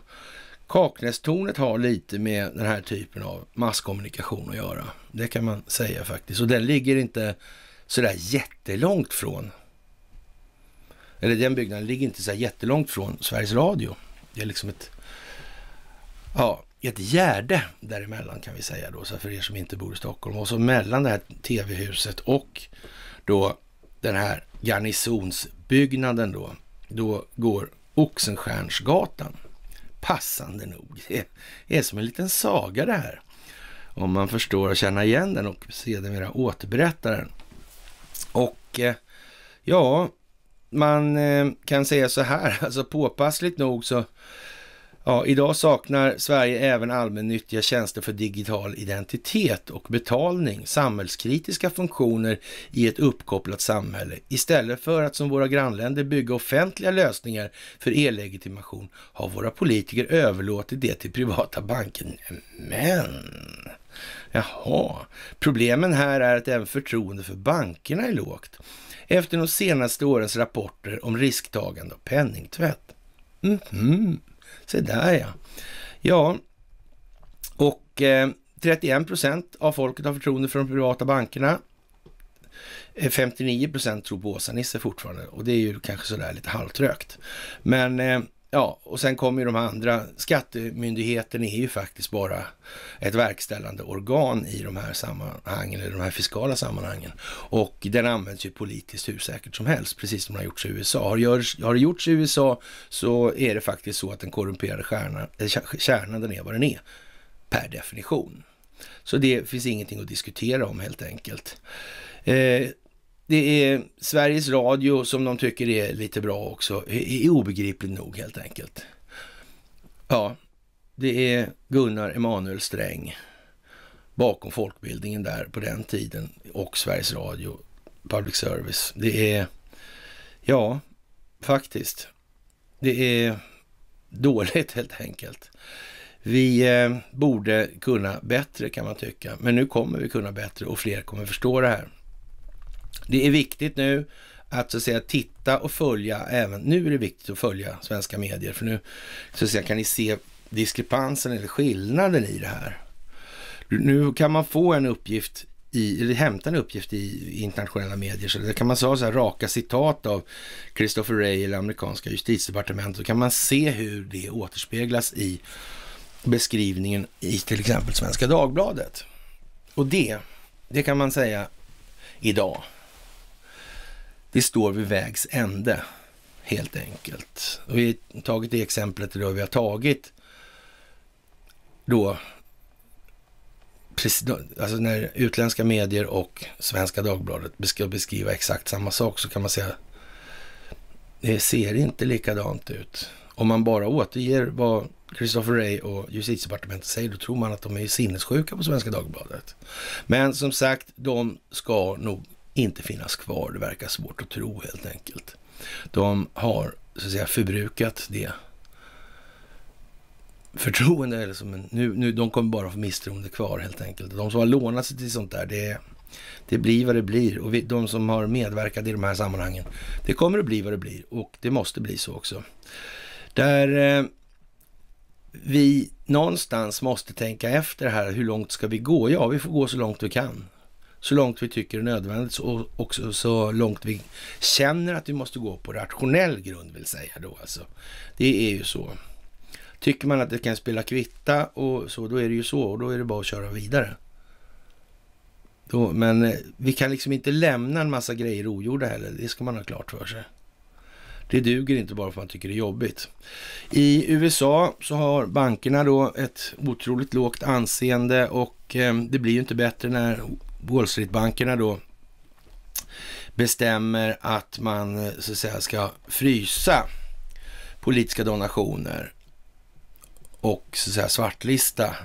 Kaknästornet har lite med den här typen av masskommunikation att göra. Det kan man säga faktiskt. Och den ligger inte sådär jättelångt från eller den byggnaden ligger inte så här jättelångt från Sveriges Radio. Det är liksom ett, ja, ett gärde däremellan kan vi säga då, så för er som inte bor i Stockholm. Och så mellan det här tv-huset och då den här garnisonsbyggnaden då, då går Oxenstiernsgatan. Passande nog. Det är som en liten saga det här. Om man förstår och känner igen den och sedermera återberättar den. Och eh, ja, man eh, kan säga så här, alltså påpassligt nog så Ja, idag saknar Sverige även allmännyttiga tjänster för digital identitet och betalning, samhällskritiska funktioner i ett uppkopplat samhälle. Istället för att som våra grannländer bygga offentliga lösningar för e-legitimation har våra politiker överlåtit det till privata banker. Men... Jaha, problemen här är att även förtroendet för bankerna är lågt efter de senaste årens rapporter om risktagande och penningtvätt. Mm -hmm. Se där ja. Ja, och eh, 31 procent av folket har förtroende för de privata bankerna. 59 eh, procent tror på Åsa-Nisse fortfarande och det är ju kanske sådär lite halvtrögt. Men eh, Ja, och sen kommer ju de andra. Skattemyndigheten är ju faktiskt bara ett verkställande organ i de här sammanhangen, eller de här fiskala sammanhangen. Och den används ju politiskt hur säkert som helst, precis som den har gjorts i USA. Har, gör, har det gjorts i USA så är det faktiskt så att den korrumperade stjärna, eh, kärnan, den är vad den är, per definition. Så det finns ingenting att diskutera om helt enkelt. Eh, det är Sveriges Radio som de tycker är lite bra också, är obegripligt nog helt enkelt. Ja, det är Gunnar Emanuel Sträng bakom folkbildningen där på den tiden och Sveriges Radio, public service. Det är, ja, faktiskt. Det är dåligt helt enkelt. Vi eh, borde kunna bättre kan man tycka, men nu kommer vi kunna bättre och fler kommer förstå det här. Det är viktigt nu att så att säga titta och följa även, nu är det viktigt att följa svenska medier för nu så att säga, kan ni se diskrepansen eller skillnaden i det här. Nu kan man få en uppgift i, eller hämta en uppgift i internationella medier. Så där kan man ha så här raka citat av Christopher Wray eller amerikanska justitiedepartementet. Så kan man se hur det återspeglas i beskrivningen i till exempel Svenska Dagbladet. Och det, det kan man säga idag vi står vid vägs ände, helt enkelt. Och vi har tagit det exemplet då vi har tagit då alltså när utländska medier och Svenska Dagbladet ska beskriva exakt samma sak så kan man säga det ser inte likadant ut. Om man bara återger vad Christopher Ray och justitiedepartementet säger, då tror man att de är sinnessjuka på Svenska Dagbladet. Men som sagt, de ska nog inte finnas kvar. Det verkar svårt att tro helt enkelt. De har så att säga förbrukat det förtroende. Eller nu, nu, de kommer bara få misstroende kvar helt enkelt. De som har lånat sig till sånt där, det, det blir vad det blir. Och vi, de som har medverkat i de här sammanhangen, det kommer att bli vad det blir. Och det måste bli så också. Där eh, vi någonstans måste tänka efter här, hur långt ska vi gå? Ja, vi får gå så långt vi kan så långt vi tycker är nödvändigt och också så långt vi känner att vi måste gå på rationell grund vill säga då alltså. Det är ju så. Tycker man att det kan spela kvitta och så, då är det ju så och då är det bara att köra vidare. Då, men eh, vi kan liksom inte lämna en massa grejer ogjorda heller, det ska man ha klart för sig. Det duger inte bara för att man tycker det är jobbigt. I USA så har bankerna då ett otroligt lågt anseende och eh, det blir ju inte bättre när Wall Street-bankerna då bestämmer att man eh, så att säga ska frysa politiska donationer och så att säga svartlista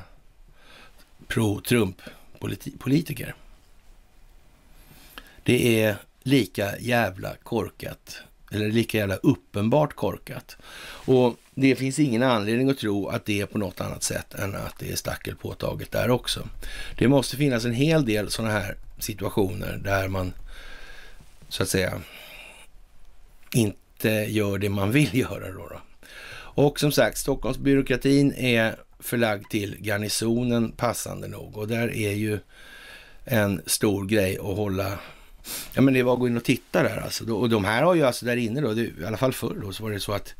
pro-Trump-politiker. Det är lika jävla korkat, eller lika jävla uppenbart korkat. Och det finns ingen anledning att tro att det är på något annat sätt än att det är stackel påtaget där också. Det måste finnas en hel del sådana här situationer där man så att säga inte gör det man vill göra. Då, då. Och som sagt, Stockholmsbyråkratin är förlagd till garnisonen passande nog och där är ju en stor grej att hålla Ja men det var att gå in och titta där alltså. Och de här har ju alltså där inne då, det, i alla fall förr då, så var det så att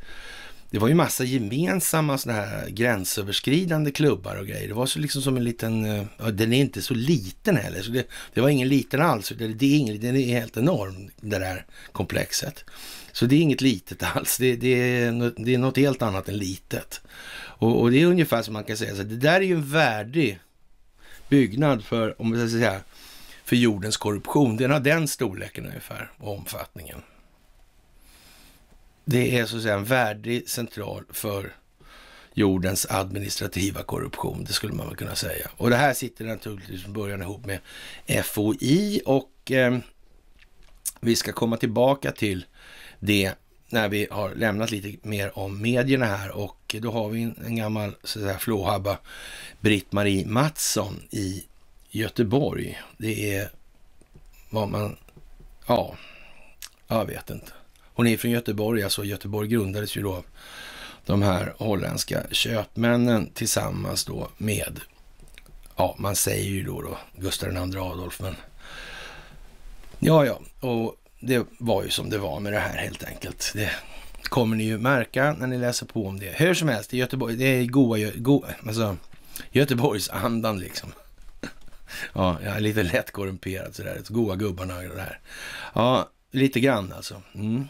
det var ju massa gemensamma sådana här gränsöverskridande klubbar och grejer. Det var så liksom som en liten, eh, ja, den är inte så liten heller. Så det, det var ingen liten alls. Det, det, är ingen, den är helt enorm, det där komplexet. Så det är inget litet alls. Det, det, är, det är något helt annat än litet. Och, och det är ungefär som man kan säga så det där är ju en värdig byggnad för, om man ska säga, för jordens korruption. Den har den storleken ungefär och omfattningen. Det är så att säga en värdig central för jordens administrativa korruption, det skulle man väl kunna säga. Och det här sitter naturligtvis från början ihop med FOI och eh, vi ska komma tillbaka till det när vi har lämnat lite mer om medierna här och då har vi en, en gammal säga flåhabba, Britt-Marie Mattsson i Göteborg. Det är vad man, ja, jag vet inte. Hon är från Göteborg, alltså Göteborg grundades ju då av de här holländska köpmännen tillsammans då med, ja man säger ju då, då Gustav II Adolf, men ja, ja, och det var ju som det var med det här helt enkelt. Det kommer ni ju märka när ni läser på om det. Hur som helst, det är Göteborg, det är goa, goa alltså, Göteborgsandan liksom. Ja, jag är lite lätt korrumperad sådär. Goa gubbarna och det här. Ja, lite grann alltså. Mm.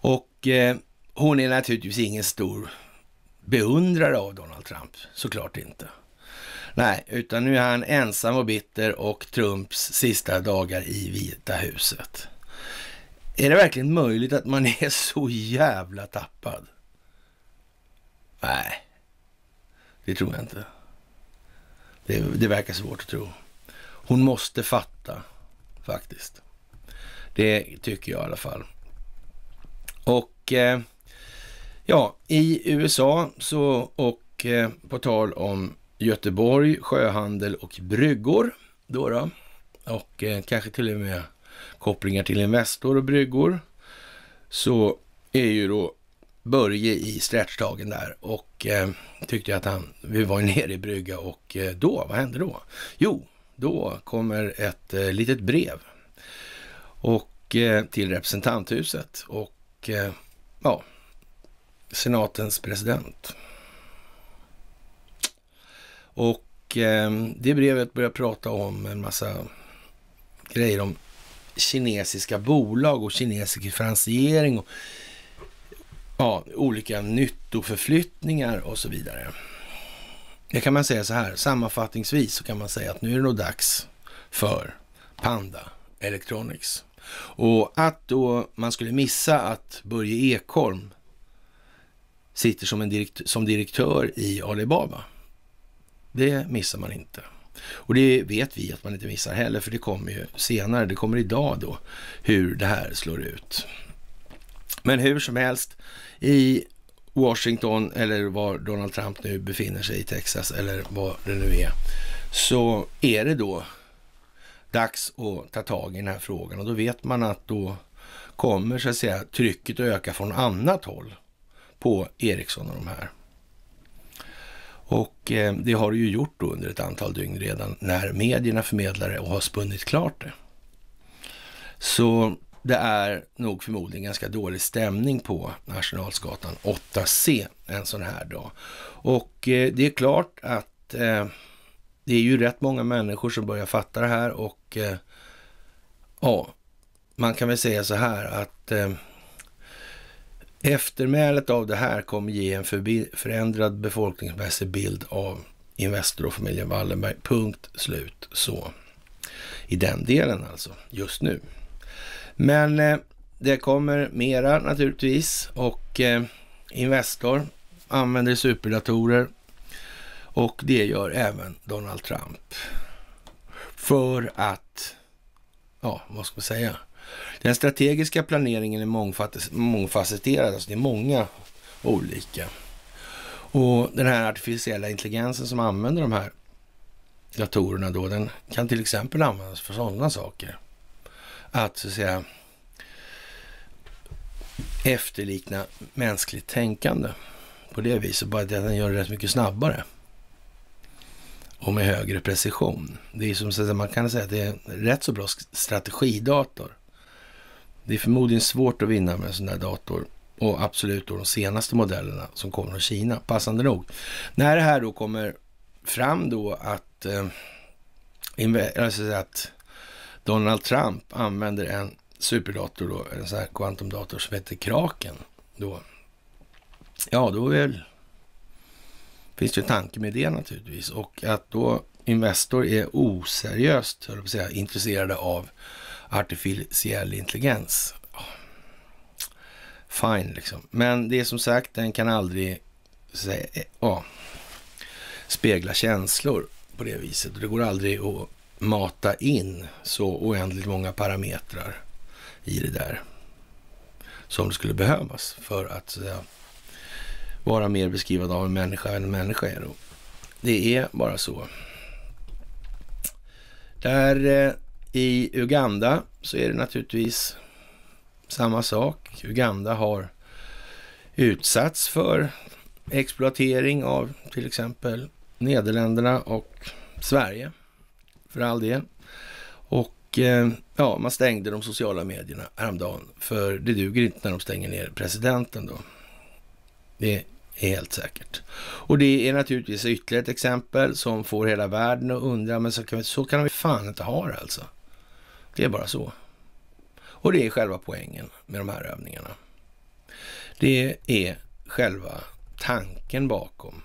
Och eh, hon är naturligtvis ingen stor beundrare av Donald Trump, såklart inte. Nej, utan nu är han ensam och bitter och Trumps sista dagar i Vita huset. Är det verkligen möjligt att man är så jävla tappad? Nej, det tror jag inte. Det, det verkar svårt att tro. Hon måste fatta, faktiskt. Det tycker jag i alla fall. Och eh, ja, i USA så och eh, på tal om Göteborg, sjöhandel och bryggor då, då och eh, kanske till och med kopplingar till Investor och bryggor så är ju då Börje i stretchdagen där och eh, tyckte att han, vi var nere i brygga och eh, då, vad hände då? Jo, då kommer ett eh, litet brev och eh, till representanthuset och och eh, ja, senatens president. Och eh, det brevet börjar prata om en massa grejer om kinesiska bolag och kinesisk finansiering och ja, olika nyttoförflyttningar och så vidare. Det kan man säga så här, sammanfattningsvis så kan man säga att nu är det nog dags för Panda Electronics. Och att då man skulle missa att Börje Ekholm sitter som, en direkt, som direktör i Alibaba, det missar man inte. Och det vet vi att man inte missar heller, för det kommer ju senare, det kommer idag då, hur det här slår ut. Men hur som helst, i Washington eller var Donald Trump nu befinner sig i Texas eller vad det nu är, så är det då dags att ta tag i den här frågan. Och då vet man att då kommer så att säga trycket att öka från annat håll på Ericsson och de här. Och eh, det har det ju gjort då under ett antal dygn redan när medierna förmedlar det och har spunnit klart det. Så det är nog förmodligen ganska dålig stämning på Nationalsgatan 8C en sån här dag. Och eh, det är klart att eh, det är ju rätt många människor som börjar fatta det här och eh, ja, man kan väl säga så här att eh, eftermälet av det här kommer ge en förändrad befolkningsmässig bild av Investor och familjen Wallenberg. Punkt slut så. I den delen alltså, just nu. Men eh, det kommer mera naturligtvis och Investor använder superdatorer och det gör även Donald Trump. För att, ja, vad ska man säga? Den strategiska planeringen är mångfacetterad, alltså det är många olika. Och den här artificiella intelligensen som använder de här datorerna då, den kan till exempel användas för sådana saker. Att så att säga efterlikna mänskligt tänkande på det viset, bara det att den gör det rätt mycket snabbare och med högre precision. Det är som man kan säga att det är rätt så bra strategidator. Det är förmodligen svårt att vinna med en sån här dator och absolut då de senaste modellerna som kommer från Kina, passande nog. När det här då kommer fram då att, eh, alltså att Donald Trump använder en superdator då, en sån här kvantumdator som heter Kraken då. Ja, då är väl finns ju en tanke med det naturligtvis. Och att då Investor är oseriöst jag att säga, intresserade av artificiell intelligens. Fine, liksom. Men det är som sagt, den kan aldrig säga, eh, ja, spegla känslor på det viset. Det går aldrig att mata in så oändligt många parametrar i det där som det skulle behövas för att vara mer beskrivad av en människa än en människa är. Det är bara så. Där eh, i Uganda så är det naturligtvis samma sak. Uganda har utsatts för exploatering av till exempel Nederländerna och Sverige för all del. Och eh, ja, man stängde de sociala medierna häromdagen för det duger inte när de stänger ner presidenten då. Det Helt säkert. Och det är naturligtvis ytterligare ett exempel som får hela världen att undra, men så kan, vi, så kan vi fan inte ha det alltså. Det är bara så. Och det är själva poängen med de här övningarna. Det är själva tanken bakom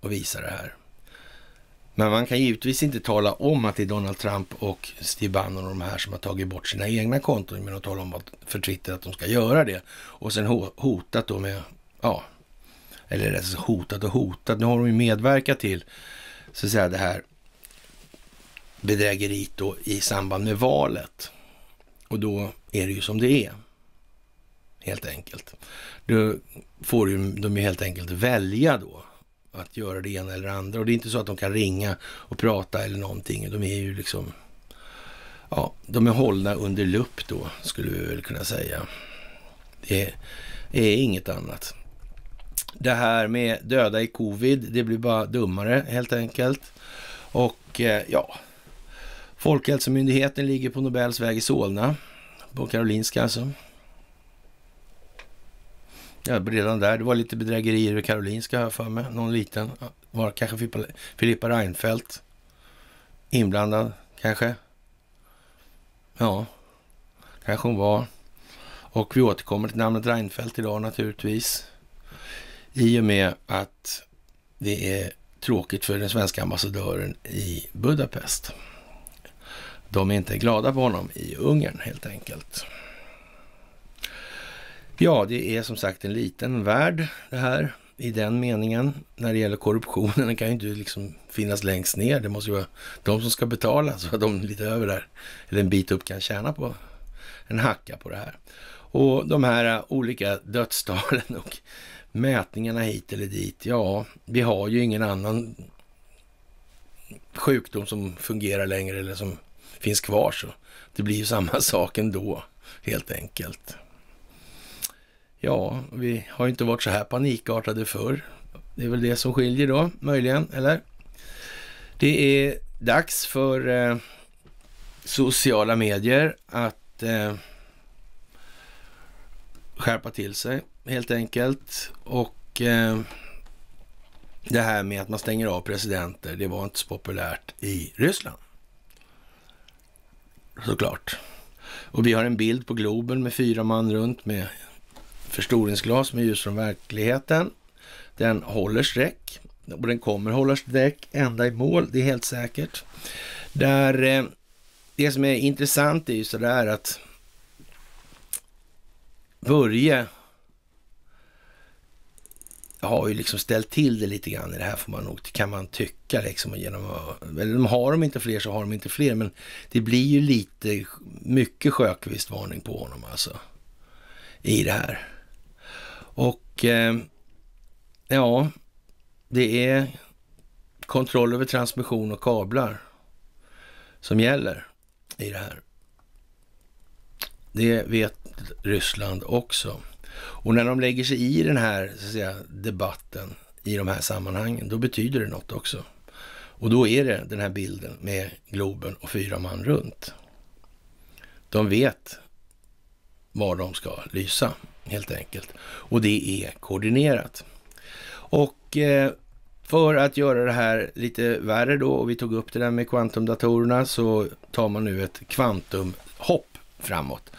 att visa det här. Men man kan givetvis inte tala om att det är Donald Trump och Steve Bannon och de här som har tagit bort sina egna konton, genom att tala om för Twitter att de ska göra det. Och sen hotat då med, ja, eller alltså hotat och hotat. Nu har de ju medverkat till så att säga det här bedrägeriet då i samband med valet. Och då är det ju som det är. Helt enkelt. Då får ju, de ju helt enkelt välja då att göra det ena eller det andra. Och det är inte så att de kan ringa och prata eller någonting. De är ju liksom, ja, de är hållna under lupp då, skulle vi väl kunna säga. Det är inget annat det här med döda i covid, det blir bara dummare helt enkelt. Och eh, ja, Folkhälsomyndigheten ligger på Nobels väg i Solna, på Karolinska alltså. Ja, redan där, det var lite bedrägerier vid Karolinska här för mig, någon liten. Var kanske Filippa, Filippa Reinfeldt inblandad, kanske? Ja, kanske hon var. Och vi återkommer till namnet Reinfeldt idag naturligtvis i och med att det är tråkigt för den svenska ambassadören i Budapest. De är inte glada på honom i Ungern helt enkelt. Ja, det är som sagt en liten värld det här i den meningen när det gäller korruptionen. Den kan ju inte liksom finnas längst ner. Det måste ju vara de som ska betala så att de lite över där, eller en bit upp kan tjäna på en hacka på det här. Och de här olika dödstalen och mätningarna hit eller dit. Ja, vi har ju ingen annan sjukdom som fungerar längre eller som finns kvar. Så det blir ju samma sak ändå, helt enkelt. Ja, vi har ju inte varit så här panikartade förr. Det är väl det som skiljer då, möjligen, eller? Det är dags för eh, sociala medier att eh, skärpa till sig helt enkelt. Och eh, det här med att man stänger av presidenter, det var inte så populärt i Ryssland. Såklart. Och vi har en bild på Globen med fyra man runt med förstoringsglas med ljus från verkligheten. Den håller streck och den kommer hålla streck ända i mål, det är helt säkert. Där eh, det som är intressant är ju sådär att Börje har ju liksom ställt till det lite grann i det här får man nog, kan man tycka liksom. Genom, eller har de inte fler så har de inte fler, men det blir ju lite mycket Sjökvist-varning på honom alltså. I det här. Och eh, ja, det är kontroll över transmission och kablar som gäller i det här. Det vet Ryssland också. Och när de lägger sig i den här så att säga, debatten i de här sammanhangen, då betyder det något också. Och då är det den här bilden med Globen och fyra man runt. De vet var de ska lysa, helt enkelt. Och det är koordinerat. Och eh, för att göra det här lite värre då, och vi tog upp det där med kvantumdatorerna, så tar man nu ett kvantumhopp framåt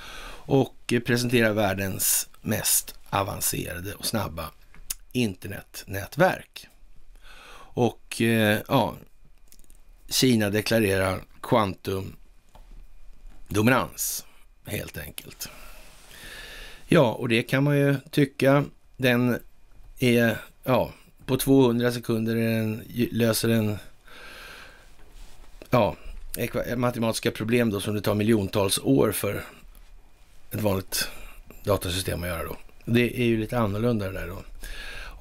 och presenterar världens mest avancerade och snabba internetnätverk. Och eh, ja, Kina deklarerar kvantumdominans helt enkelt. Ja, och det kan man ju tycka. Den är, ja, på 200 sekunder den, löser den ja, matematiska problem då som det tar miljontals år för ett vanligt datasystem att göra då. Det är ju lite annorlunda det där då.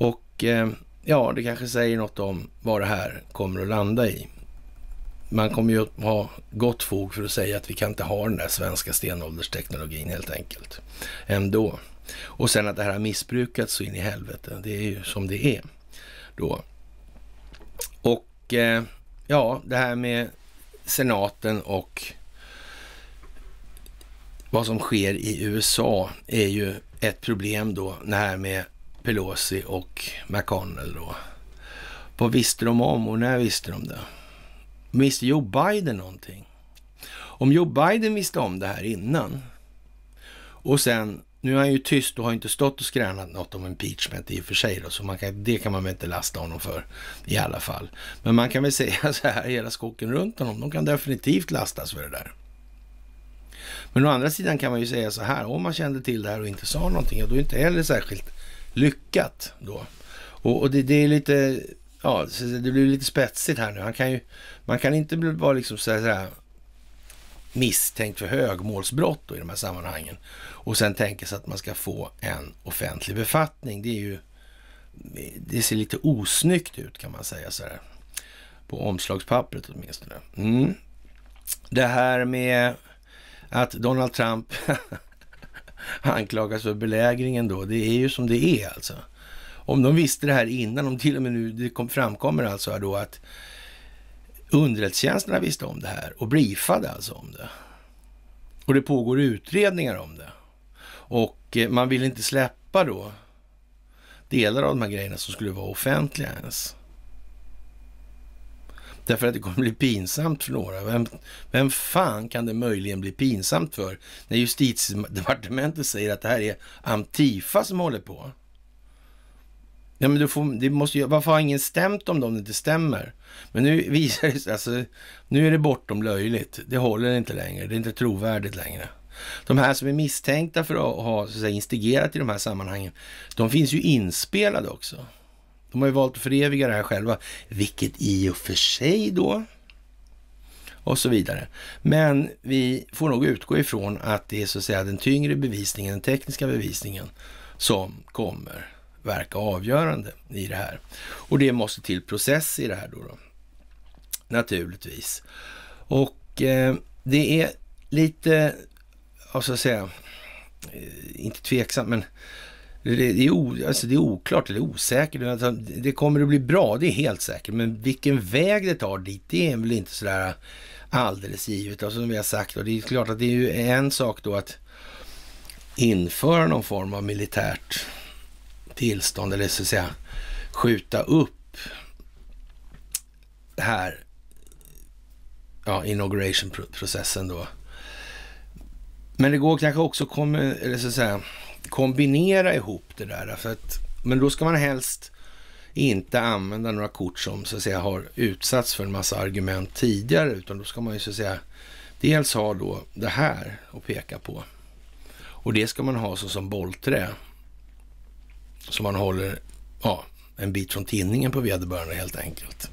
Och eh, ja, det kanske säger något om vad det här kommer att landa i. Man kommer ju att ha gott fog för att säga att vi kan inte ha den där svenska stenåldersteknologin helt enkelt. Ändå. Och sen att det här har missbrukats så in i helvete. Det är ju som det är då. Och eh, ja, det här med senaten och vad som sker i USA är ju ett problem då, det här med Pelosi och McConnell då. Vad visste de om och när visste de det? Visste Joe Biden någonting? Om Joe Biden visste om det här innan och sen, nu är han ju tyst och har inte stått och skränat något om impeachment i och för sig då, så man kan, det kan man väl inte lasta honom för i alla fall. Men man kan väl säga så här, hela skocken runt honom, de kan definitivt lastas för det där. Men å andra sidan kan man ju säga så här, om man kände till det här och inte sa någonting, ja, då är det inte heller särskilt lyckat då. Och, och det, det, är lite, ja, det blir lite spetsigt här nu. Han kan ju, man kan inte vara liksom så här, så här misstänkt för högmålsbrott då i de här sammanhangen och sen tänka sig att man ska få en offentlig befattning. Det är ju, det ser lite osnyggt ut kan man säga så här. På omslagspappret åtminstone. Mm. Det här med att Donald Trump anklagas för belägringen då. Det är ju som det är alltså. Om de visste det här innan, om till och med nu det kom, framkommer alltså då att underrättelsetjänsterna visste om det här och briefade alltså om det. Och det pågår utredningar om det. Och eh, man vill inte släppa då delar av de här grejerna som skulle vara offentliga ens. Därför att det kommer bli pinsamt för några. Vem, vem fan kan det möjligen bli pinsamt för när justitiedepartementet säger att det här är Antifa som håller på? Ja, men du får, det måste varför har ingen stämt om det inte stämmer? Men nu visar det sig, alltså, nu är det bortom löjligt. Det håller inte längre, det är inte trovärdigt längre. De här som är misstänkta för att ha så att säga, instigerat i de här sammanhangen, de finns ju inspelade också. De har ju valt att föreviga det här själva, vilket i och för sig då och så vidare. Men vi får nog utgå ifrån att det är så att säga den tyngre bevisningen, den tekniska bevisningen som kommer verka avgörande i det här. Och det måste till process i det här då. då. Naturligtvis. Och eh, det är lite, ja, så att säga, eh, inte tveksamt, men det, det, är, o, alltså det är oklart eller osäkert. Alltså det kommer att bli bra, det är helt säkert. Men vilken väg det tar dit, det är väl inte sådär alldeles givet. Och som vi har sagt, och det är klart att det är ju en sak då att införa någon form av militärt tillstånd eller så att säga skjuta upp det här, ja, inauguration-processen då. Men det går kanske också, kommer, eller så att säga, kombinera ihop det där. För att, men då ska man helst inte använda några kort som så att säga har utsatts för en massa argument tidigare, utan då ska man ju så att säga dels ha då det här att peka på. Och det ska man ha så som bollträ. Så man håller ja, en bit från tinningen på vederbörande helt enkelt.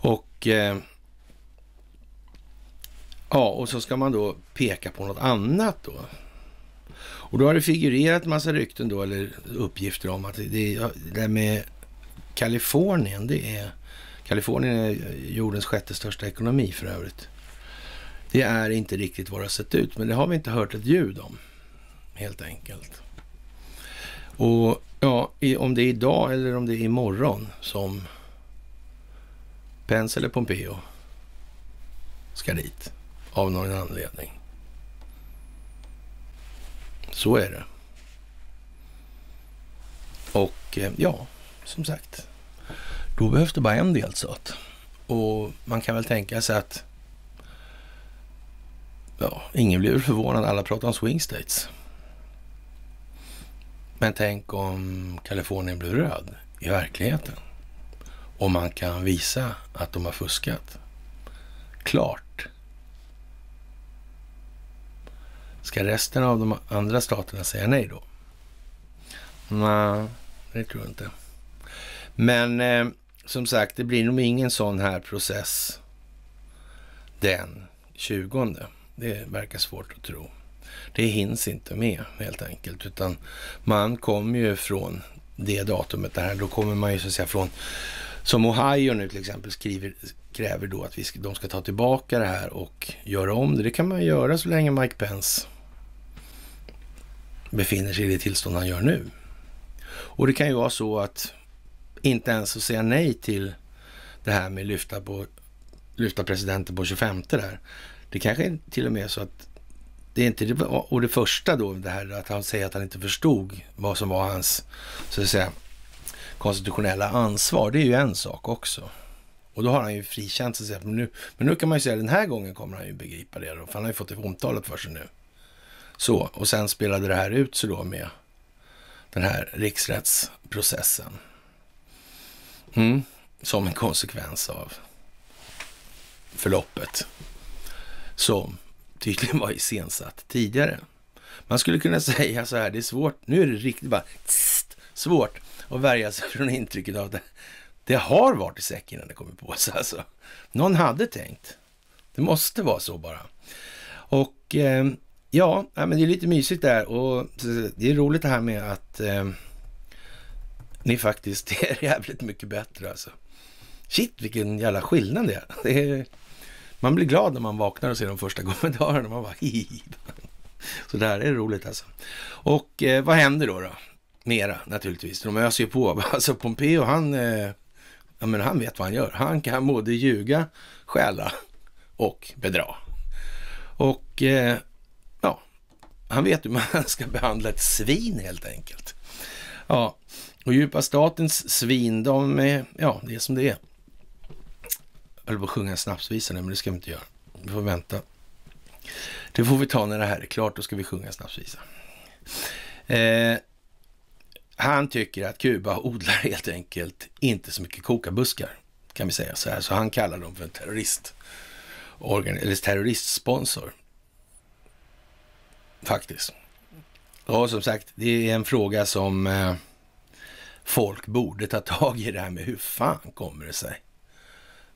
Och eh, ja, och så ska man då peka på något annat då och då har det figurerat massa rykten då, eller uppgifter om att det, det där med Kalifornien, det är... Kalifornien är jordens sjätte största ekonomi för övrigt. Det är inte riktigt vad det har sett ut, men det har vi inte hört ett ljud om. Helt enkelt. Och ja, om det är idag eller om det är imorgon som Pence eller Pompeo ska dit av någon anledning. Så är det. Och eh, ja, som sagt, då behövs det bara en delstat. Och man kan väl tänka sig att ja, ingen blir förvånad. Alla pratar om swing states. Men tänk om Kalifornien blir röd i verkligheten. Och man kan visa att de har fuskat. Klart Ska resten av de andra staterna säga nej då? Nej, det tror jag inte. Men eh, som sagt, det blir nog ingen sån här process den 20. Det verkar svårt att tro. Det hinns inte med helt enkelt, utan man kommer ju från det datumet det här. Då kommer man ju så att säga från, som Ohio nu till exempel skriver, kräver då att vi, de ska ta tillbaka det här och göra om det. Det kan man göra så länge Mike Pence befinner sig i det tillstånd han gör nu. Och det kan ju vara så att inte ens att säga nej till det här med lyfta, på, lyfta presidenten på 25 där. Det kanske till och med är så att det är inte det, och det första då, det här att han säger att han inte förstod vad som var hans, så att säga, konstitutionella ansvar. Det är ju en sak också. Och då har han ju frikänt sig. Men nu, men nu kan man ju säga att den här gången kommer han ju begripa det då, för han har ju fått det omtalat för sig nu. Så, och sen spelade det här ut sig då med den här riksrättsprocessen. Mm, som en konsekvens av förloppet som tydligen var iscensatt tidigare. Man skulle kunna säga så här, det är svårt, nu är det riktigt bara tst, svårt att värja sig från intrycket av det. Det har varit i säck innan det kommer på sig alltså. Någon hade tänkt. Det måste vara så bara. Och eh, Ja, men det är lite mysigt där och det är roligt det här med att eh, ni faktiskt är jävligt mycket bättre alltså. Shit, vilken jävla skillnad det är. Det är man blir glad när man vaknar och ser de första kommentarerna. Man bara hihi. Så där är det roligt alltså. Och eh, vad händer då? då? Mera naturligtvis. De öser ju på. Alltså Pompeo han, eh, ja, men han vet vad han gör. Han kan både ljuga, stjäla och bedra. Och eh, han vet hur man ska behandla ett svin helt enkelt. Ja, och djupa statens svin, de är, ja, det är som det är. Jag höll på att sjunga en snapsvisa nu, men det ska vi inte göra. Vi får vänta. Det får vi ta när det här är klart, då ska vi sjunga en snapsvisa. Eh, han tycker att Kuba odlar helt enkelt inte så mycket kokabuskar, kan vi säga så här. Så han kallar dem för en terrorist, eller terroristsponsor. Faktiskt. Ja, som sagt, det är en fråga som eh, folk borde ta tag i det här med hur fan kommer det sig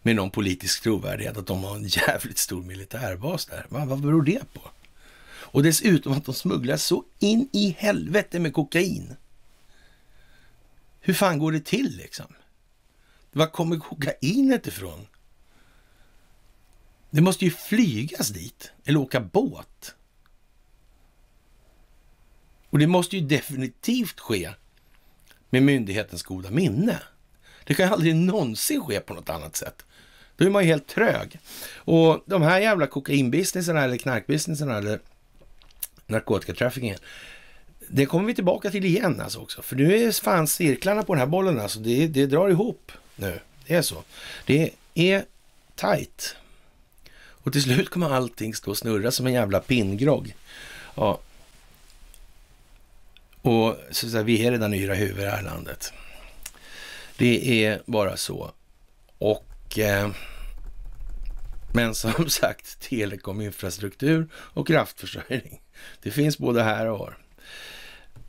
med någon politisk trovärdighet att de har en jävligt stor militärbas där? Va, vad beror det på? Och dessutom att de smugglar så in i helvete med kokain. Hur fan går det till liksom? Var kommer kokainet ifrån? Det måste ju flygas dit eller åka båt. Och det måste ju definitivt ske med myndighetens goda minne. Det kan aldrig någonsin ske på något annat sätt. Då är man ju helt trög. Och de här jävla kokainbusinesserna eller knarkbusinesserna eller narkotikatrafficking. Det kommer vi tillbaka till igen alltså också. För nu är fan cirklarna på den här bollen alltså. Det, det drar ihop nu. Det är så. Det är tajt. Och till slut kommer allting stå och snurra som en jävla pinngrogg. Ja, och så, att säga, vi är redan yra huvud i det här landet. Det är bara så. Och... Eh, men som sagt, telekominfrastruktur och kraftförsörjning. Det finns både här och var.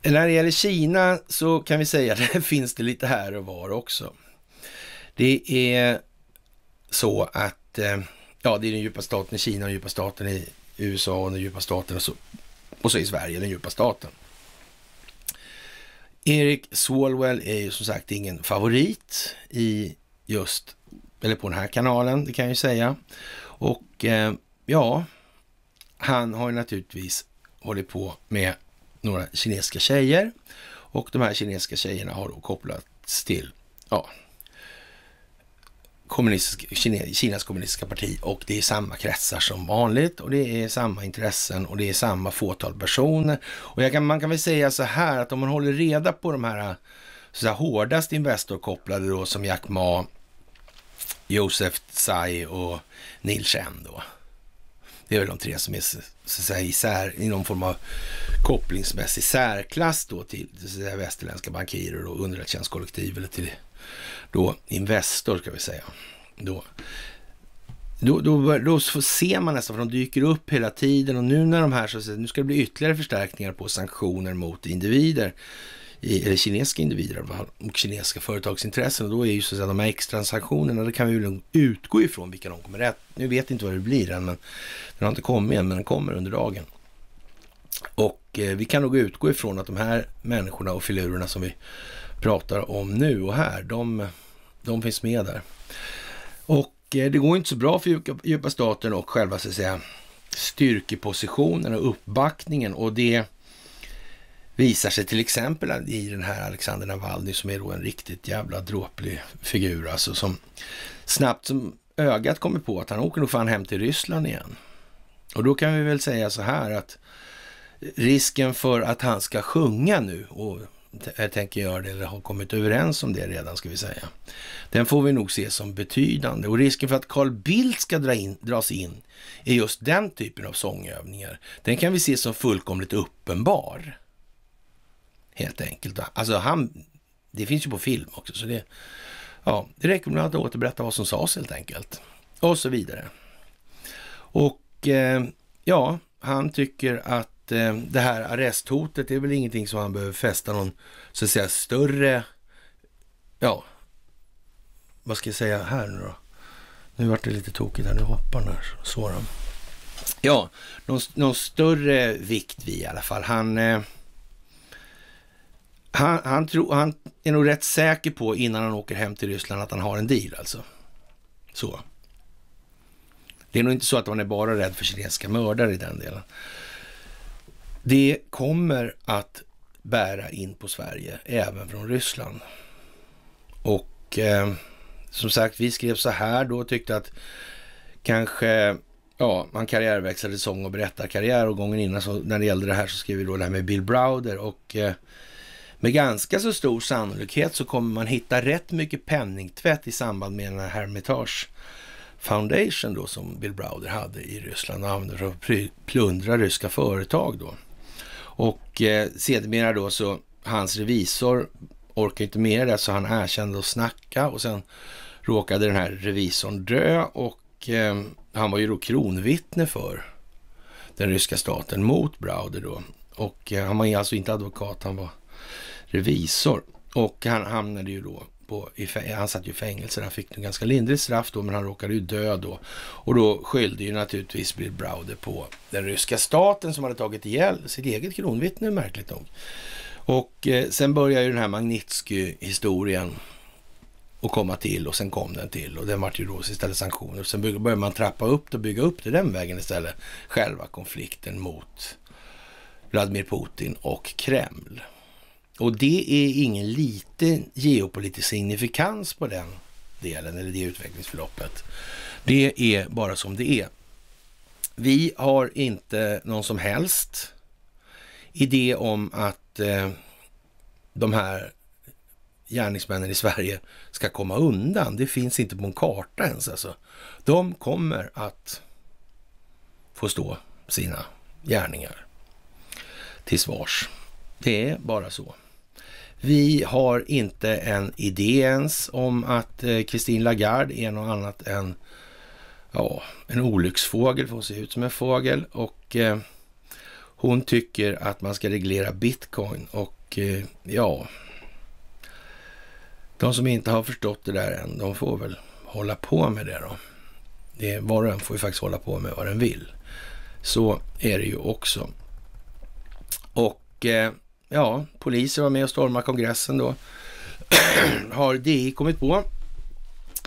När det gäller Kina så kan vi säga att det finns det lite här och var också. Det är så att, eh, ja det är den djupa staten i Kina, den djupa staten i USA och den djupa staten och så, och så i Sverige, den djupa staten. Eric Swalwell är ju som sagt ingen favorit i just, eller på den här kanalen, det kan jag ju säga. Och eh, ja, han har ju naturligtvis hållit på med några kinesiska tjejer och de här kinesiska tjejerna har då kopplats till, ja, kommunistisk, Kinas kommunistiska parti och det är samma kretsar som vanligt och det är samma intressen och det är samma fåtal personer. Och kan, man kan väl säga så här att om man håller reda på de här, så här hårdast Investor-kopplade då som Jack Ma, Josef Tsai och Neil Chen då. Det är väl de tre som är så att säga, isär, i någon form av kopplingsmässig särklass då till så att säga, västerländska bankirer och underrättelsetjänstkollektiv eller till då Investor, ska vi säga. Då, då, då, då ser man nästan, för de dyker upp hela tiden och nu när de här, så nu ska det bli ytterligare förstärkningar på sanktioner mot individer, eller kinesiska individer och kinesiska företagsintressen. Och då är ju så att säga de här extra sanktionerna, det kan vi ju utgå ifrån vilka de kommer rätt. Nu vet inte vad det blir än, men den har inte kommit än, men den kommer under dagen. Och eh, vi kan nog utgå ifrån att de här människorna och filurerna som vi pratar om nu och här, de, de finns med där. Och eh, det går inte så bra för djupa staten och själva så att säga, styrkepositionen och uppbackningen. Och det visar sig till exempel i den här Alexander Navalny som är då en riktigt jävla dråplig figur. Alltså som snabbt som ögat kommer på att han åker nog fan hem till Ryssland igen. Och då kan vi väl säga så här att risken för att han ska sjunga nu och Eh, tänker göra det eller har kommit överens om det redan ska vi säga. Den får vi nog se som betydande och risken för att Carl Bildt ska dra in, dras in i just den typen av sångövningar, den kan vi se som fullkomligt uppenbar. Helt enkelt. Alltså han, det finns ju på film också så det, ja, det räcker med att återberätta vad som sades helt enkelt. Och så vidare. Och eh, ja, han tycker att eh, det här arresthotet är väl ingenting som han behöver fästa någon så att säga större, ja, vad ska jag säga här nu då? Nu vart det lite tokigt här, nu hoppar han här. Så Ja, någon, någon, större vikt vid i alla fall. Han, eh, han, han, tro, han är nog rätt säker på innan han åker hem till Ryssland att han har en deal alltså. Så. Det är nog inte så att han är bara rädd för kinesiska mördare i den delen. Det kommer att bära in på Sverige, även från Ryssland. Och eh, som sagt, vi skrev så här då och tyckte att kanske, ja, man karriärväxlade sång och berättarkarriär och gången innan så när det gällde det här så skrev vi då det här med Bill Browder och eh, med ganska så stor sannolikhet så kommer man hitta rätt mycket penningtvätt i samband med den här Hermitage Foundation då som Bill Browder hade i Ryssland och använde för att plundra ryska företag då. Och eh, sedermera då så, hans revisor orkade inte med det, så han erkände att snacka och sen råkade den här revisorn dö och eh, han var ju då kronvittne för den ryska staten mot Browder då. Och eh, han var ju alltså inte advokat, han var revisor. Och han hamnade ju då på, i, han satt ju i fängelse, han fick en ganska lindrigt straff då, men han råkade ju dö då. Och då skyllde ju naturligtvis Bill Browder på den ryska staten som hade tagit ihjäl sitt eget kronvittne, märkligt nog. Och eh, sen börjar ju den här Magnitsky-historien och komma till och sen kom den till och den vart ju då istället sanktioner. Sen började man trappa upp det och bygga upp det den vägen istället. Själva konflikten mot Vladimir Putin och Kreml. Och det är ingen liten geopolitisk signifikans på den delen, eller det utvecklingsförloppet. Det är bara som det är. Vi har inte någon som helst idé om att eh, de här gärningsmännen i Sverige ska komma undan. Det finns inte på en karta ens alltså. De kommer att få stå sina gärningar till svars. Det är bara så. Vi har inte en idé ens om att eh, Christine Lagarde är något annat än ja, en olycksfågel, får se ut som en fågel. Och eh, hon tycker att man ska reglera bitcoin och eh, ja, de som inte har förstått det där än, de får väl hålla på med det då. Det, var och en får ju faktiskt hålla på med vad den vill. Så är det ju också. Och eh, ja, poliser var med och stormade kongressen då, har DI kommit på.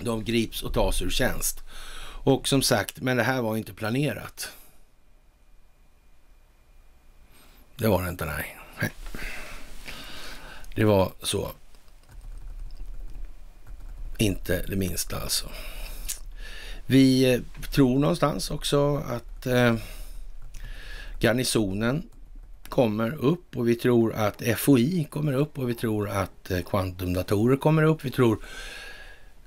De grips och tas ur tjänst. Och som sagt, men det här var inte planerat. Det var det inte, nej. Det var så. Inte det minsta alltså. Vi eh, tror någonstans också att eh, garnisonen kommer upp och vi tror att FOI kommer upp och vi tror att eh, kvantumdatorer kommer upp. Vi tror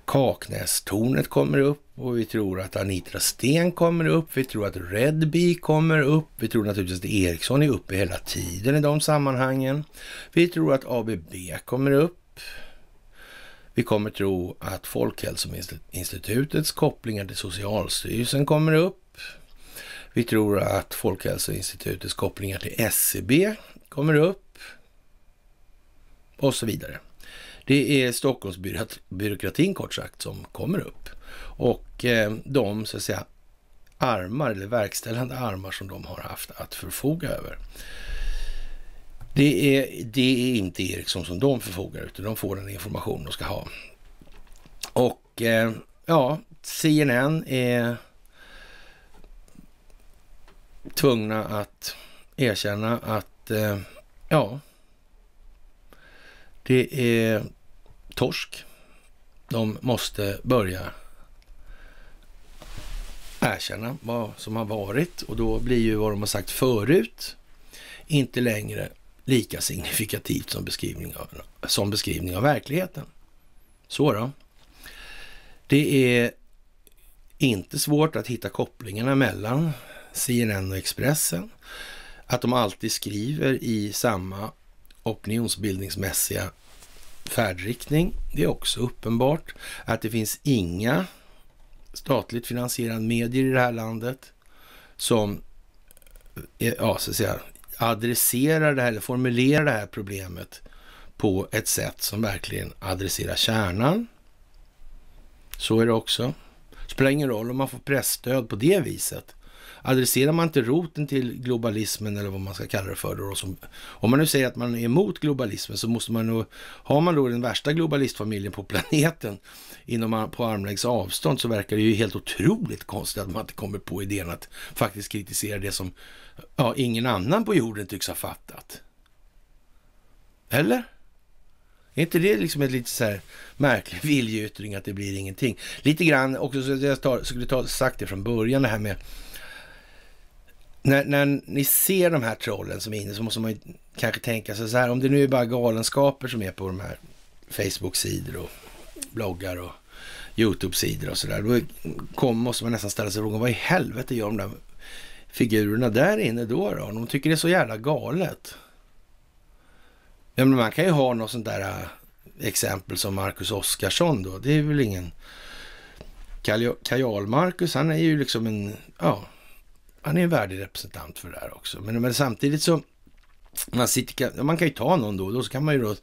Kaknästornet kommer upp och vi tror att Anitra Sten kommer upp. Vi tror att Redby kommer upp. Vi tror naturligtvis att Ericsson är uppe hela tiden i de sammanhangen. Vi tror att ABB kommer upp. Vi kommer tro att Folkhälsoinstitutets kopplingar till Socialstyrelsen kommer upp. Vi tror att Folkhälsoinstitutets kopplingar till SCB e kommer upp och så vidare. Det är Stockholmsbyråkratin kort sagt som kommer upp och eh, de så att säga armar eller verkställande armar som de har haft att förfoga över. Det är, det är inte Ericsson som de förfogar utan de får den information de ska ha. Och eh, ja, CNN är tvungna att erkänna att eh, ja, det är torsk. De måste börja erkänna vad som har varit och då blir ju vad de har sagt förut inte längre lika signifikativt som beskrivning av, som beskrivning av verkligheten. Så då. Det är inte svårt att hitta kopplingarna mellan CNN och Expressen, att de alltid skriver i samma opinionsbildningsmässiga färdriktning. Det är också uppenbart att det finns inga statligt finansierade medier i det här landet som eh, ja, så att säga, adresserar det här eller formulerar det här problemet på ett sätt som verkligen adresserar kärnan. Så är det också. Det spelar ingen roll om man får pressstöd på det viset adresserar man inte roten till globalismen eller vad man ska kalla det för då, som, om man nu säger att man är emot globalismen så måste man nog, har man då den värsta globalistfamiljen på planeten inom, på armlängds avstånd så verkar det ju helt otroligt konstigt att man inte kommer på idén att faktiskt kritisera det som ja, ingen annan på jorden tycks ha fattat. Eller? Är inte det liksom ett lite så här märklig viljeyttring att det blir ingenting? Lite grann också, jag skulle ta, sagt det från början, det här med när, när ni ser de här trollen som är inne så måste man ju kanske tänka sig så här, om det nu är bara galenskaper som är på de här Facebook-sidor och bloggar och YouTube-sidor och så där. Då kom, måste man nästan ställa sig frågan, vad i helvete gör de där figurerna där inne då? då? De tycker det är så jävla galet. Ja, men man kan ju ha något sånt där äh, exempel som Marcus Oskarsson då. Det är väl ingen... Kajal-Marcus, han är ju liksom en... Ja, han är en värdig representant för det här också. Men, men samtidigt så, man, sitter, man kan ju ta någon då och då, så kan man ju då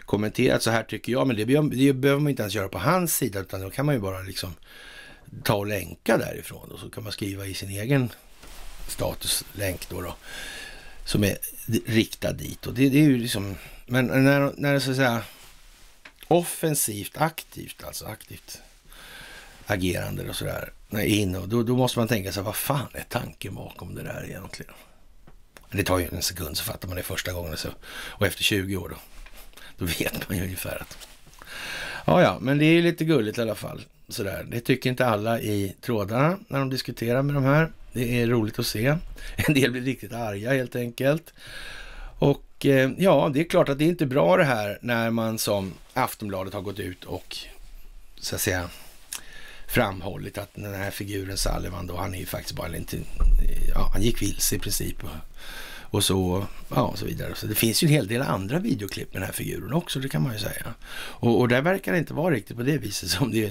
kommentera att så här tycker jag, men det, det behöver man inte ens göra på hans sida, utan då kan man ju bara liksom ta och länka därifrån och så kan man skriva i sin egen statuslänk då, då som är riktad dit. Och det, det är ju liksom, men när, när det så att säga offensivt, aktivt, alltså aktivt agerande och sådär, in och då, då, måste man tänka sig, vad fan är tanken bakom det där egentligen? Det tar ju en sekund så fattar man det första gången så, och efter 20 år då, då vet man ju ungefär att... Ja, ja, men det är lite gulligt i alla fall. Sådär. Det tycker inte alla i trådarna när de diskuterar med de här. Det är roligt att se. En del blir riktigt arga helt enkelt. Och eh, ja, det är klart att det är inte bra det här när man som Aftonbladet har gått ut och så att säga framhållit att den här figuren Sullivan då, han är ju faktiskt bara inte, ja, han gick vilse i princip. Och, och så, ja, och så vidare. Så det finns ju en hel del andra videoklipp med den här figuren också, det kan man ju säga. Och, och där verkar det inte vara riktigt på det viset som, det,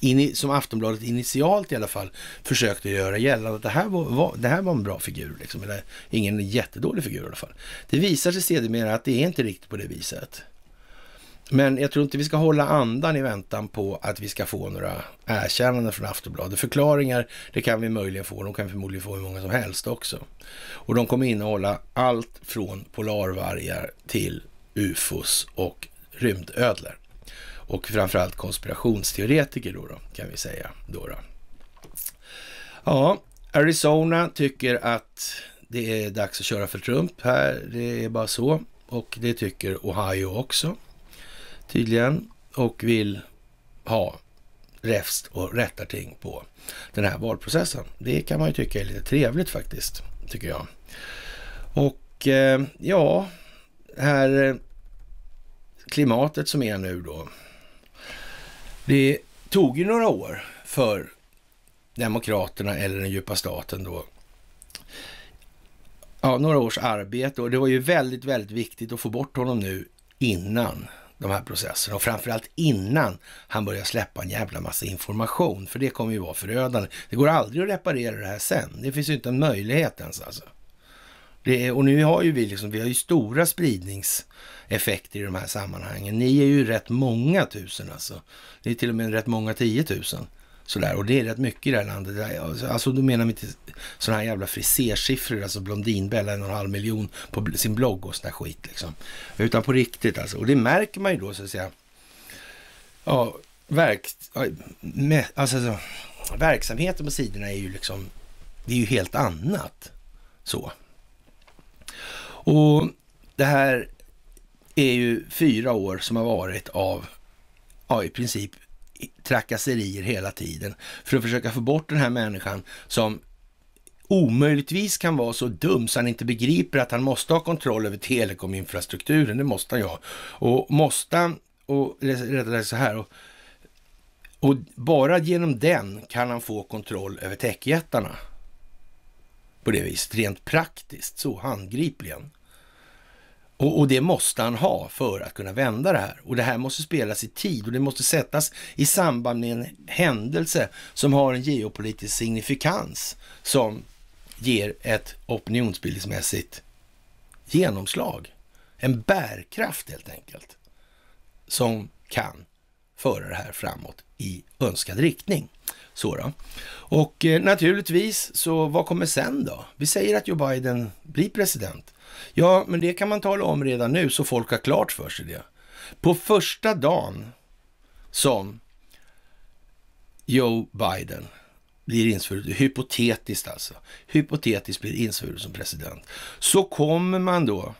in, som Aftonbladet initialt i alla fall försökte göra gällande att det här var, var det här var en bra figur, liksom, eller ingen jättedålig figur i alla fall. Det visar sig sedermera att det är inte riktigt på det viset. Men jag tror inte vi ska hålla andan i väntan på att vi ska få några erkännanden från Aftonbladet. Förklaringar, det kan vi möjligen få. De kan vi förmodligen få hur många som helst också. Och de kommer innehålla allt från polarvargar till ufos och rymdödlor. Och framförallt konspirationsteoretiker då, då kan vi säga. Då, då. Ja, Arizona tycker att det är dags att köra för Trump här. Det är bara så. Och det tycker Ohio också tydligen och vill ha räfst och rättarting på den här valprocessen. Det kan man ju tycka är lite trevligt faktiskt, tycker jag. Och eh, ja, här eh, klimatet som är nu då. Det tog ju några år för Demokraterna eller den djupa staten då. Ja, några års arbete och det var ju väldigt, väldigt viktigt att få bort honom nu innan de här processerna och framförallt innan han börjar släppa en jävla massa information, för det kommer ju vara förödande. Det går aldrig att reparera det här sen. Det finns ju inte en möjlighet ens alltså. Är, och nu har ju vi liksom, vi har ju stora spridningseffekter i de här sammanhangen. Ni är ju rätt många tusen alltså. Det är till och med rätt många tiotusen Sådär. Och det är rätt mycket i det här landet. Alltså då menar vi inte sådana här jävla frisersiffror, alltså Blondinbella en och en halv miljon på sin blogg och sån där skit liksom. Utan på riktigt alltså. Och det märker man ju då så att säga. Ja, verk, alltså, alltså, verksamheten på sidorna är ju liksom, det är ju helt annat. Så. Och det här är ju fyra år som har varit av, ja i princip trakasserier hela tiden för att försöka få bort den här människan som omöjligtvis kan vara så dum så han inte begriper att han måste ha kontroll över telekominfrastrukturen. Det måste han ju ha. Och måste, och rättare så här, och, och bara genom den kan han få kontroll över techjättarna. På det viset, rent praktiskt, så handgripligen. Och, och, det måste han ha för att kunna vända det här. Och det här måste spelas i tid och det måste sättas i samband med en händelse som har en geopolitisk signifikans som ger ett opinionsbildningsmässigt genomslag. En bärkraft helt enkelt som kan föra det här framåt i önskad riktning. Så då. Och eh, naturligtvis, så vad kommer sen då? Vi säger att Joe Biden blir president. Ja, men det kan man tala om redan nu så folk har klart för sig det. På första dagen som Joe Biden blir insvuren, hypotetiskt alltså, hypotetiskt blir insvuren som president, så kommer man då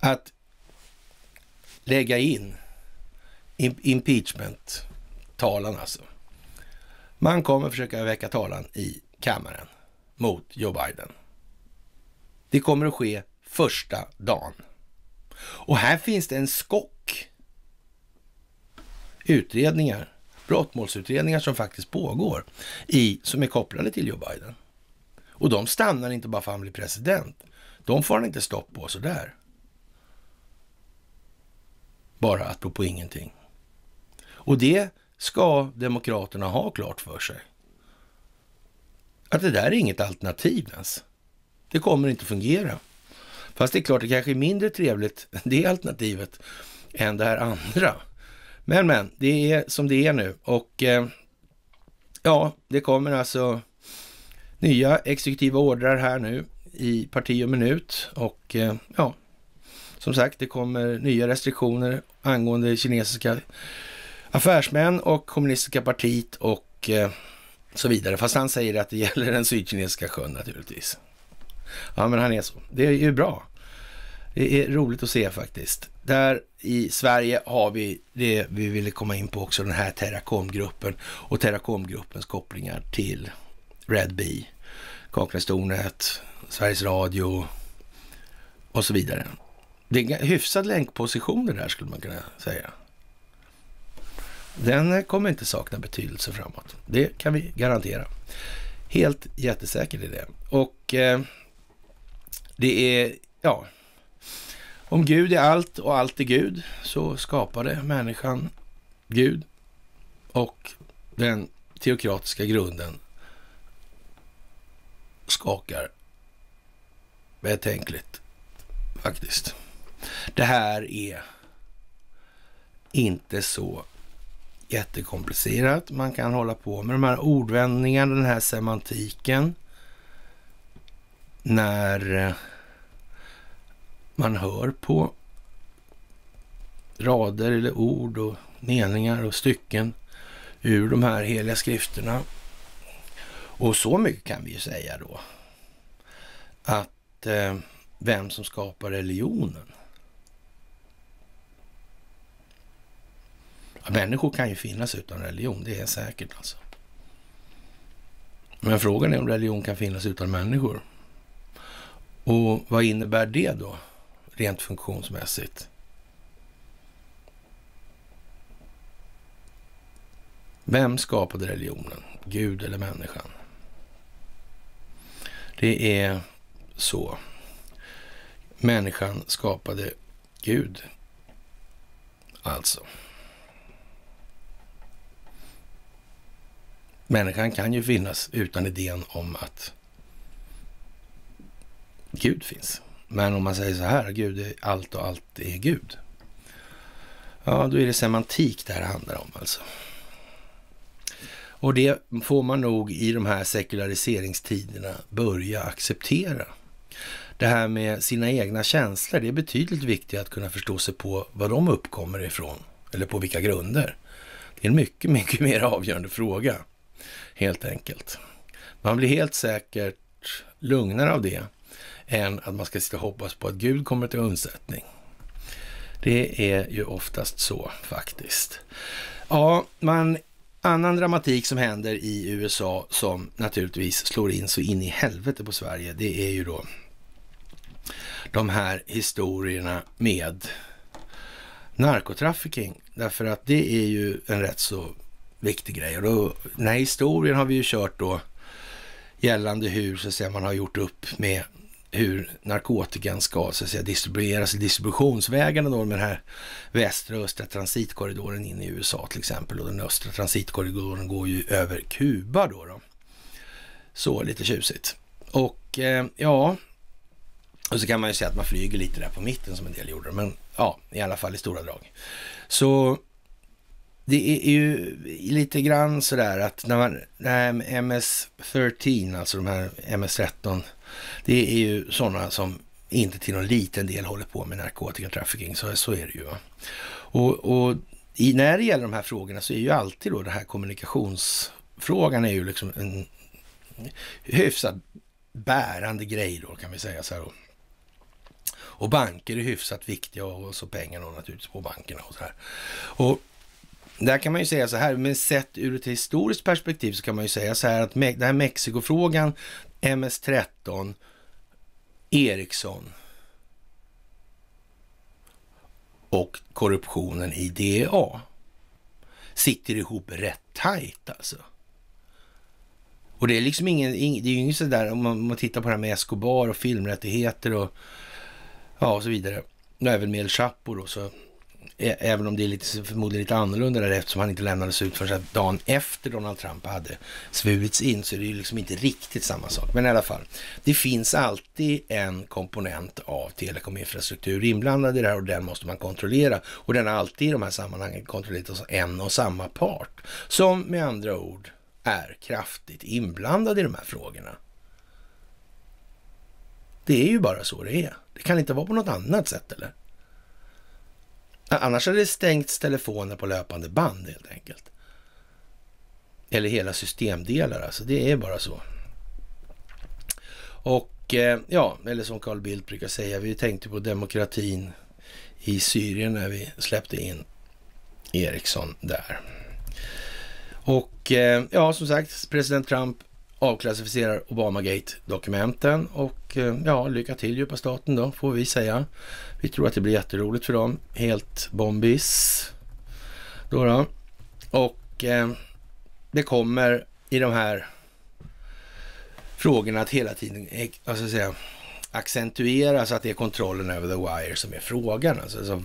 att lägga in impeachment-talan alltså. Man kommer försöka väcka talan i kammaren mot Joe Biden. Det kommer att ske första dagen. Och här finns det en skock utredningar, brottmålsutredningar som faktiskt pågår i, som är kopplade till Joe Biden. Och de stannar inte bara för att han blir president. De får han inte stopp på sådär. Bara apropå ingenting. Och det ska demokraterna ha klart för sig. Att det där är inget alternativ ens. Det kommer inte fungera. Fast det är klart, det kanske är mindre trevligt, det alternativet, än det här andra. Men, men, det är som det är nu och eh, ja, det kommer alltså nya exekutiva ordrar här nu i parti och minut och eh, ja, som sagt, det kommer nya restriktioner angående kinesiska affärsmän och kommunistiska partiet och eh, så vidare. Fast han säger att det gäller den sydkinesiska sjön naturligtvis. Ja, men han är så. Det är ju bra. Det är roligt att se faktiskt. Där i Sverige har vi det vi ville komma in på också, den här Terracom-gruppen och Terracom-gruppens kopplingar till Red Bee, Kaknästornet, Sveriges Radio och så vidare. Det är en hyfsad länkposition det där skulle man kunna säga. Den kommer inte sakna betydelse framåt. Det kan vi garantera. Helt jättesäker i det. Och eh, det är, ja, om Gud är allt och allt är Gud så skapade människan Gud och den teokratiska grunden skakar betänkligt faktiskt. Det här är inte så jättekomplicerat. Man kan hålla på med de här ordvändningarna, den här semantiken när eh, man hör på rader eller ord och meningar och stycken ur de här heliga skrifterna. Och så mycket kan vi ju säga då att eh, vem som skapar religionen. Ja, människor kan ju finnas utan religion, det är säkert alltså. Men frågan är om religion kan finnas utan människor. Och vad innebär det då, rent funktionsmässigt? Vem skapade religionen? Gud eller människan? Det är så. Människan skapade Gud, alltså. Människan kan ju finnas utan idén om att Gud finns. Men om man säger så här, Gud är allt och allt är Gud. Ja, då är det semantik det här handlar om alltså. Och det får man nog i de här sekulariseringstiderna börja acceptera. Det här med sina egna känslor, det är betydligt viktigare att kunna förstå sig på vad de uppkommer ifrån eller på vilka grunder. Det är en mycket, mycket mer avgörande fråga helt enkelt. Man blir helt säkert lugnare av det än att man ska sitta och hoppas på att Gud kommer till undsättning. Det är ju oftast så faktiskt. Ja, man annan dramatik som händer i USA som naturligtvis slår in så in i helvete på Sverige, det är ju då de här historierna med narkotrafficking. Därför att det är ju en rätt så viktig grej. Och då, den här historien har vi ju kört då gällande hur så att säga, man har gjort upp med hur narkotikan ska så att säga, distribueras, distributionsvägarna då med den här västra och östra transitkorridoren in i USA till exempel. Och den östra transitkorridoren går ju över Kuba då. då. Så lite tjusigt. Och eh, ja, och så kan man ju säga att man flyger lite där på mitten som en del gjorde. Men ja, i alla fall i stora drag. Så det är ju lite grann sådär att när man, det MS-13, alltså de här MS-13 det är ju sådana som inte till någon liten del håller på med narkotikatrafficking, så, så är det ju. Och, och i, när det gäller de här frågorna så är ju alltid då den här kommunikationsfrågan är ju liksom en hyfsat bärande grej då kan vi säga så här. Då. Och banker är hyfsat viktiga och så pengarna naturligtvis på bankerna och så här. Och där kan man ju säga så här, men sett ur ett historiskt perspektiv så kan man ju säga så här att den här Mexikofrågan, MS-13, Ericsson och korruptionen i DEA sitter ihop rätt tajt alltså. Och det är liksom ingen, det är ju inget sådär om man, man tittar på det här med Escobar och filmrättigheter och ja och så vidare. Och även med El Chapo då så Även om det är lite, förmodligen lite annorlunda där eftersom han inte lämnades ut förrän dagen efter Donald Trump hade svurits in. Så det är ju liksom inte riktigt samma sak. Men i alla fall, det finns alltid en komponent av telekominfrastruktur inblandad i det här och den måste man kontrollera. Och den har alltid i de här sammanhangen kontrollerats av en och samma part. Som med andra ord är kraftigt inblandad i de här frågorna. Det är ju bara så det är. Det kan inte vara på något annat sätt eller? Annars hade det stängts telefoner på löpande band helt enkelt. Eller hela systemdelar alltså, det är bara så. Och eh, ja, eller som Carl Bildt brukar säga, vi tänkte på demokratin i Syrien när vi släppte in Eriksson där. Och eh, ja, som sagt, president Trump avklassificerar Obamagate-dokumenten och eh, ja, lycka till djupa staten då, får vi säga. Vi tror att det blir jätteroligt för dem. Helt bombis. Då, då. Och eh, det kommer i de här frågorna att hela tiden eh, alltså, att säga, accentueras att det är kontrollen över the wire som är frågan. Alltså,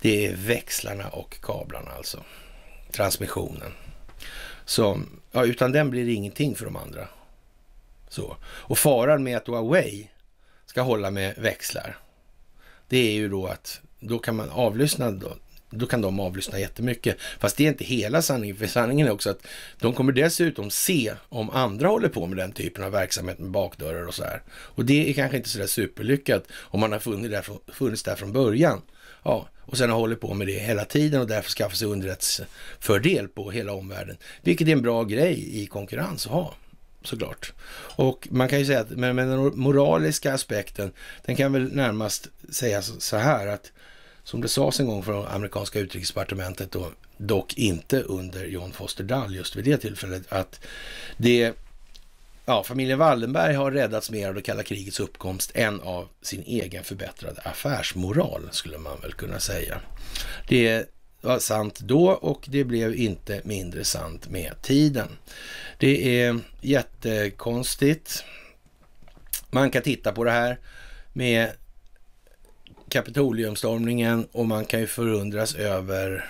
det är växlarna och kablarna alltså. Transmissionen som, ja, utan den blir det ingenting för de andra. Så. Och faran med att Huawei ska hålla med växlar, det är ju då att då kan man avlyssna, då, då kan de avlyssna jättemycket. Fast det är inte hela sanningen, för sanningen är också att de kommer dessutom se om andra håller på med den typen av verksamhet med bakdörrar och så här. Och det är kanske inte så där superlyckat om man har funnits där från början. Ja, och sen har hållit på med det hela tiden och därför skaffat sig underrättsfördel på hela omvärlden. Vilket är en bra grej i konkurrens att ha såklart. Och man kan ju säga att men, men den moraliska aspekten, den kan väl närmast sägas så här att som det sades en gång från amerikanska utrikesdepartementet då, dock inte under John Foster Dall just vid det tillfället, att det ja, familjen Wallenberg har räddats mer av det kalla krigets uppkomst än av sin egen förbättrade affärsmoral, skulle man väl kunna säga. Det var sant då och det blev inte mindre sant med tiden. Det är jättekonstigt. Man kan titta på det här med Kapitoliumstormningen och man kan ju förundras över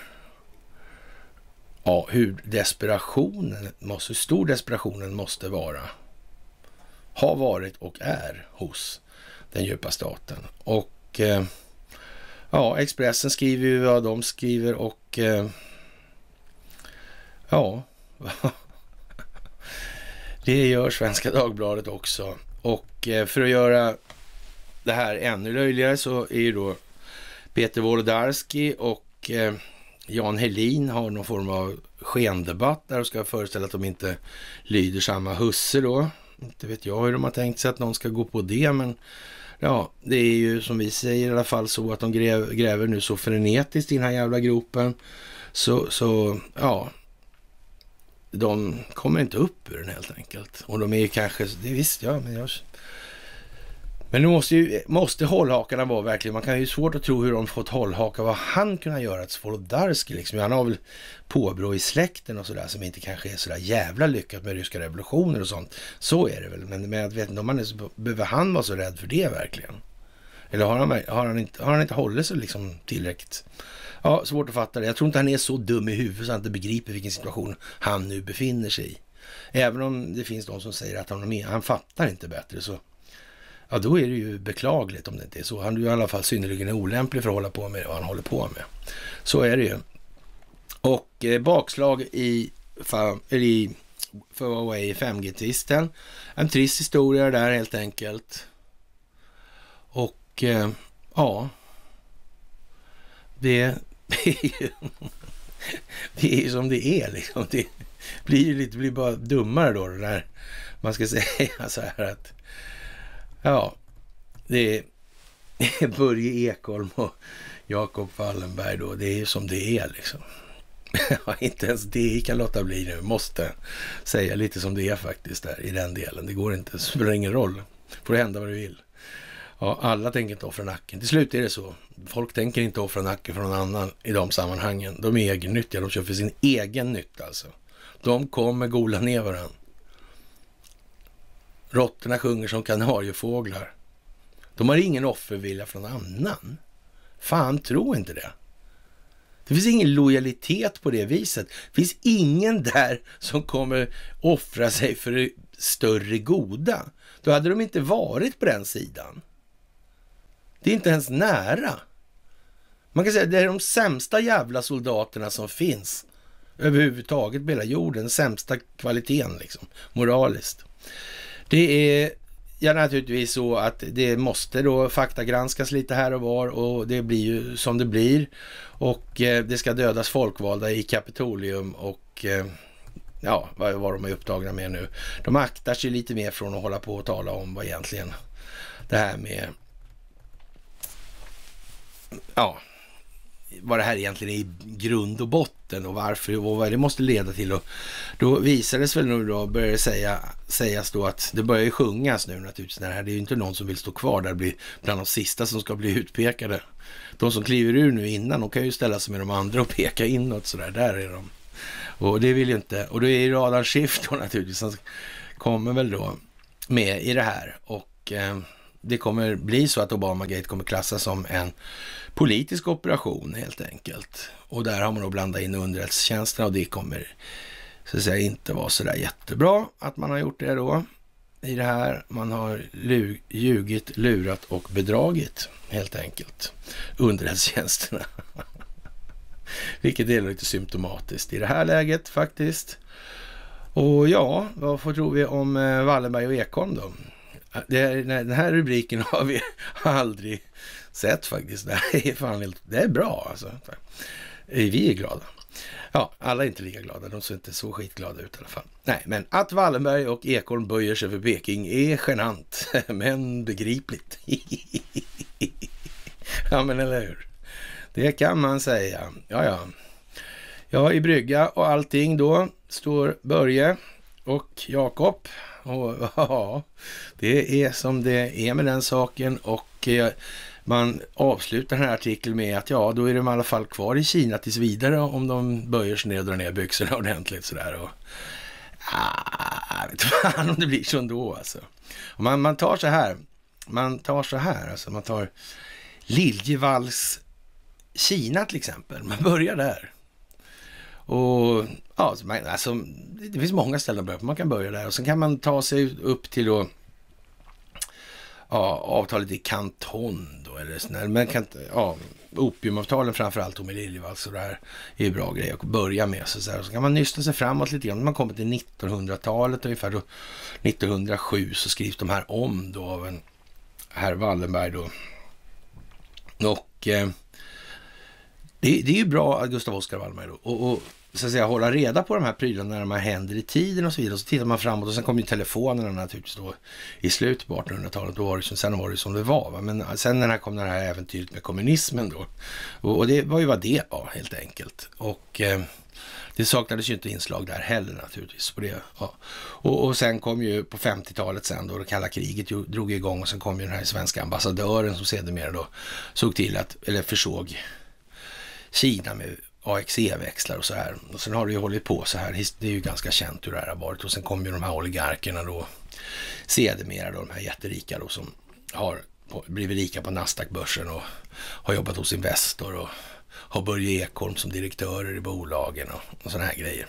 ja, hur desperationen, hur stor desperationen måste vara har varit och är hos den djupa staten. Och eh, ja, Expressen skriver ju vad de skriver och eh, ja, det gör Svenska Dagbladet också. Och eh, för att göra det här ännu löjligare så är ju då Peter Wolodarski och Jan Helin har någon form av skendebatt där och ska föreställa att de inte lyder samma husse då. Inte vet jag hur de har tänkt sig att någon ska gå på det, men ja, det är ju som vi säger i alla fall så att de gräver, nu så frenetiskt i den här jävla gropen. Så, så ja, de kommer inte upp ur den helt enkelt. Och de är ju kanske, det visste jag, men jag men nu måste ju måste hållhakarna vara verkligen, man kan ju svårt att tro hur de fått hållhakar, vad han kunnat göra, Svolodarskij liksom. Han har väl påbrå i släkten och sådär som inte kanske är sådär jävla lyckat med ryska revolutioner och sånt. Så är det väl, men, men jag vet inte om man är så, behöver han vara så rädd för det verkligen? Eller har han, har han, inte, har han inte hållit sig liksom tillräckligt? Ja, svårt att fatta det. Jag tror inte han är så dum i huvudet så han inte begriper vilken situation han nu befinner sig i. Även om det finns de som säger att han, han fattar inte bättre så ja då är det ju beklagligt om det inte är så. Han är ju i alla fall synnerligen olämplig för att hålla på med vad han håller på med. Så är det ju. Och eh, bakslag i, i för Huawei 5G-tvisten. En trist historia där helt enkelt. Och eh, ja, det, det är ju det är ju som det är liksom. Det blir ju lite, blir bara dummare då när man ska säga så här att Ja, det är Börje Ekholm och Jakob Wallenberg då. Det är som det är liksom. Ja, inte ens det kan låta bli nu. Måste säga lite som det är faktiskt där i den delen. Det går inte, det spelar ingen roll. Får det hända vad du vill. Ja, alla tänker inte offra nacken. Till slut är det så. Folk tänker inte offra nacken för någon annan i de sammanhangen. De är egennyttiga, de kör för sin egen nytta alltså. De kommer gola ner varandra. Råttorna sjunger som kanariefåglar. De har ingen offervilja från annan. Fan, tro inte det. Det finns ingen lojalitet på det viset. Det finns ingen där som kommer offra sig för det större goda. Då hade de inte varit på den sidan. Det är inte ens nära. Man kan säga att det är de sämsta jävla soldaterna som finns överhuvudtaget på hela jorden. Sämsta kvaliteten liksom, moraliskt. Det är ja, naturligtvis så att det måste då faktagranskas lite här och var och det blir ju som det blir. Och eh, det ska dödas folkvalda i Kapitolium och eh, ja, vad, vad de är upptagna med nu. De aktar sig lite mer från att hålla på och tala om vad egentligen det här med ja, vad det här egentligen är i grund och botten och varför och vad det måste leda till. Och då visades väl nu då, började säga, sägas då att det börjar ju sjungas nu naturligtvis. När det, det är ju inte någon som vill stå kvar där blir bland de sista som ska bli utpekade. De som kliver ur nu innan, de kan ju ställa sig med de andra och peka inåt sådär. Där är de. Och det vill ju inte. Och då är ju Adam Schiff då naturligtvis, han kommer väl då med i det här. Och... Eh, det kommer bli så att Obamagate kommer klassas som en politisk operation helt enkelt. Och där har man då blandat in underrättelsetjänsterna och det kommer så att säga inte vara så där jättebra att man har gjort det då i det här. Man har ljugit, lurat och bedragit helt enkelt underrättelsetjänsterna. Vilket är lite symptomatiskt i det här läget faktiskt. Och ja, vad får tro vi om eh, Wallenberg och Ekholm då? Det, nej, den här rubriken har vi aldrig sett faktiskt. Det är fan helt, det är bra alltså. Vi är glada. Ja, alla är inte lika glada. De ser inte så skitglada ut i alla fall. Nej, men att Wallenberg och Ekholm böjer sig för Peking är genant, men begripligt. ja, men eller hur? Det kan man säga. Ja, ja. Ja, i brygga och allting då står Börje och Jakob och, ja, det är som det är med den saken och eh, man avslutar den här artikeln med att ja, då är de i alla fall kvar i Kina tills vidare om de böjer sig ner och drar ner byxorna ordentligt sådär. Och, ah, vet inte om det blir så ändå alltså. man, man tar så här, man tar så här, alltså man tar Liljevalchs Kina till exempel. Man börjar där. Och ja, alltså, det finns många ställen att börja på. Man kan börja där och sen kan man ta sig upp till då, ja, avtalet i Kanton då, eller sådär. Men kan, ja, opiumavtalen framförallt, Tommy Liljevall, så där är ju bra grejer att börja med. Så, så, så kan man nysta sig framåt lite grann. man kommer till 1900-talet ungefär, då, 1907, så skrivs de här om då av en herr Wallenberg då. Och eh, det, det är ju bra att Gustav Oskar Wallmark, och, och så att säga, hålla reda på de här prylarna när de här händer i tiden och så vidare. Och så tittar man framåt och sen kom ju telefonerna naturligtvis då i slutet på 1800-talet. Då var det, som, sen var det som det var. Va? Men sen när det kom det här äventyret med kommunismen då. Och, och, det var ju vad det var helt enkelt. Och eh, det saknades ju inte inslag där heller naturligtvis. På det. Ja. Och, och sen kom ju på 50-talet sen då det kalla kriget drog igång och sen kom ju den här svenska ambassadören som sedermera då såg till att, eller försåg Kina med AXE-växlar och så här. Och sen har det ju hållit på så här. Det är ju ganska känt hur det här har varit. Och sen kommer ju de här oligarkerna då, sedermera då, de här jätterika då som har blivit rika på Nasdaq-börsen och har jobbat hos Investor och har Börje Ekholm som direktörer i bolagen och, och sådana här grejer.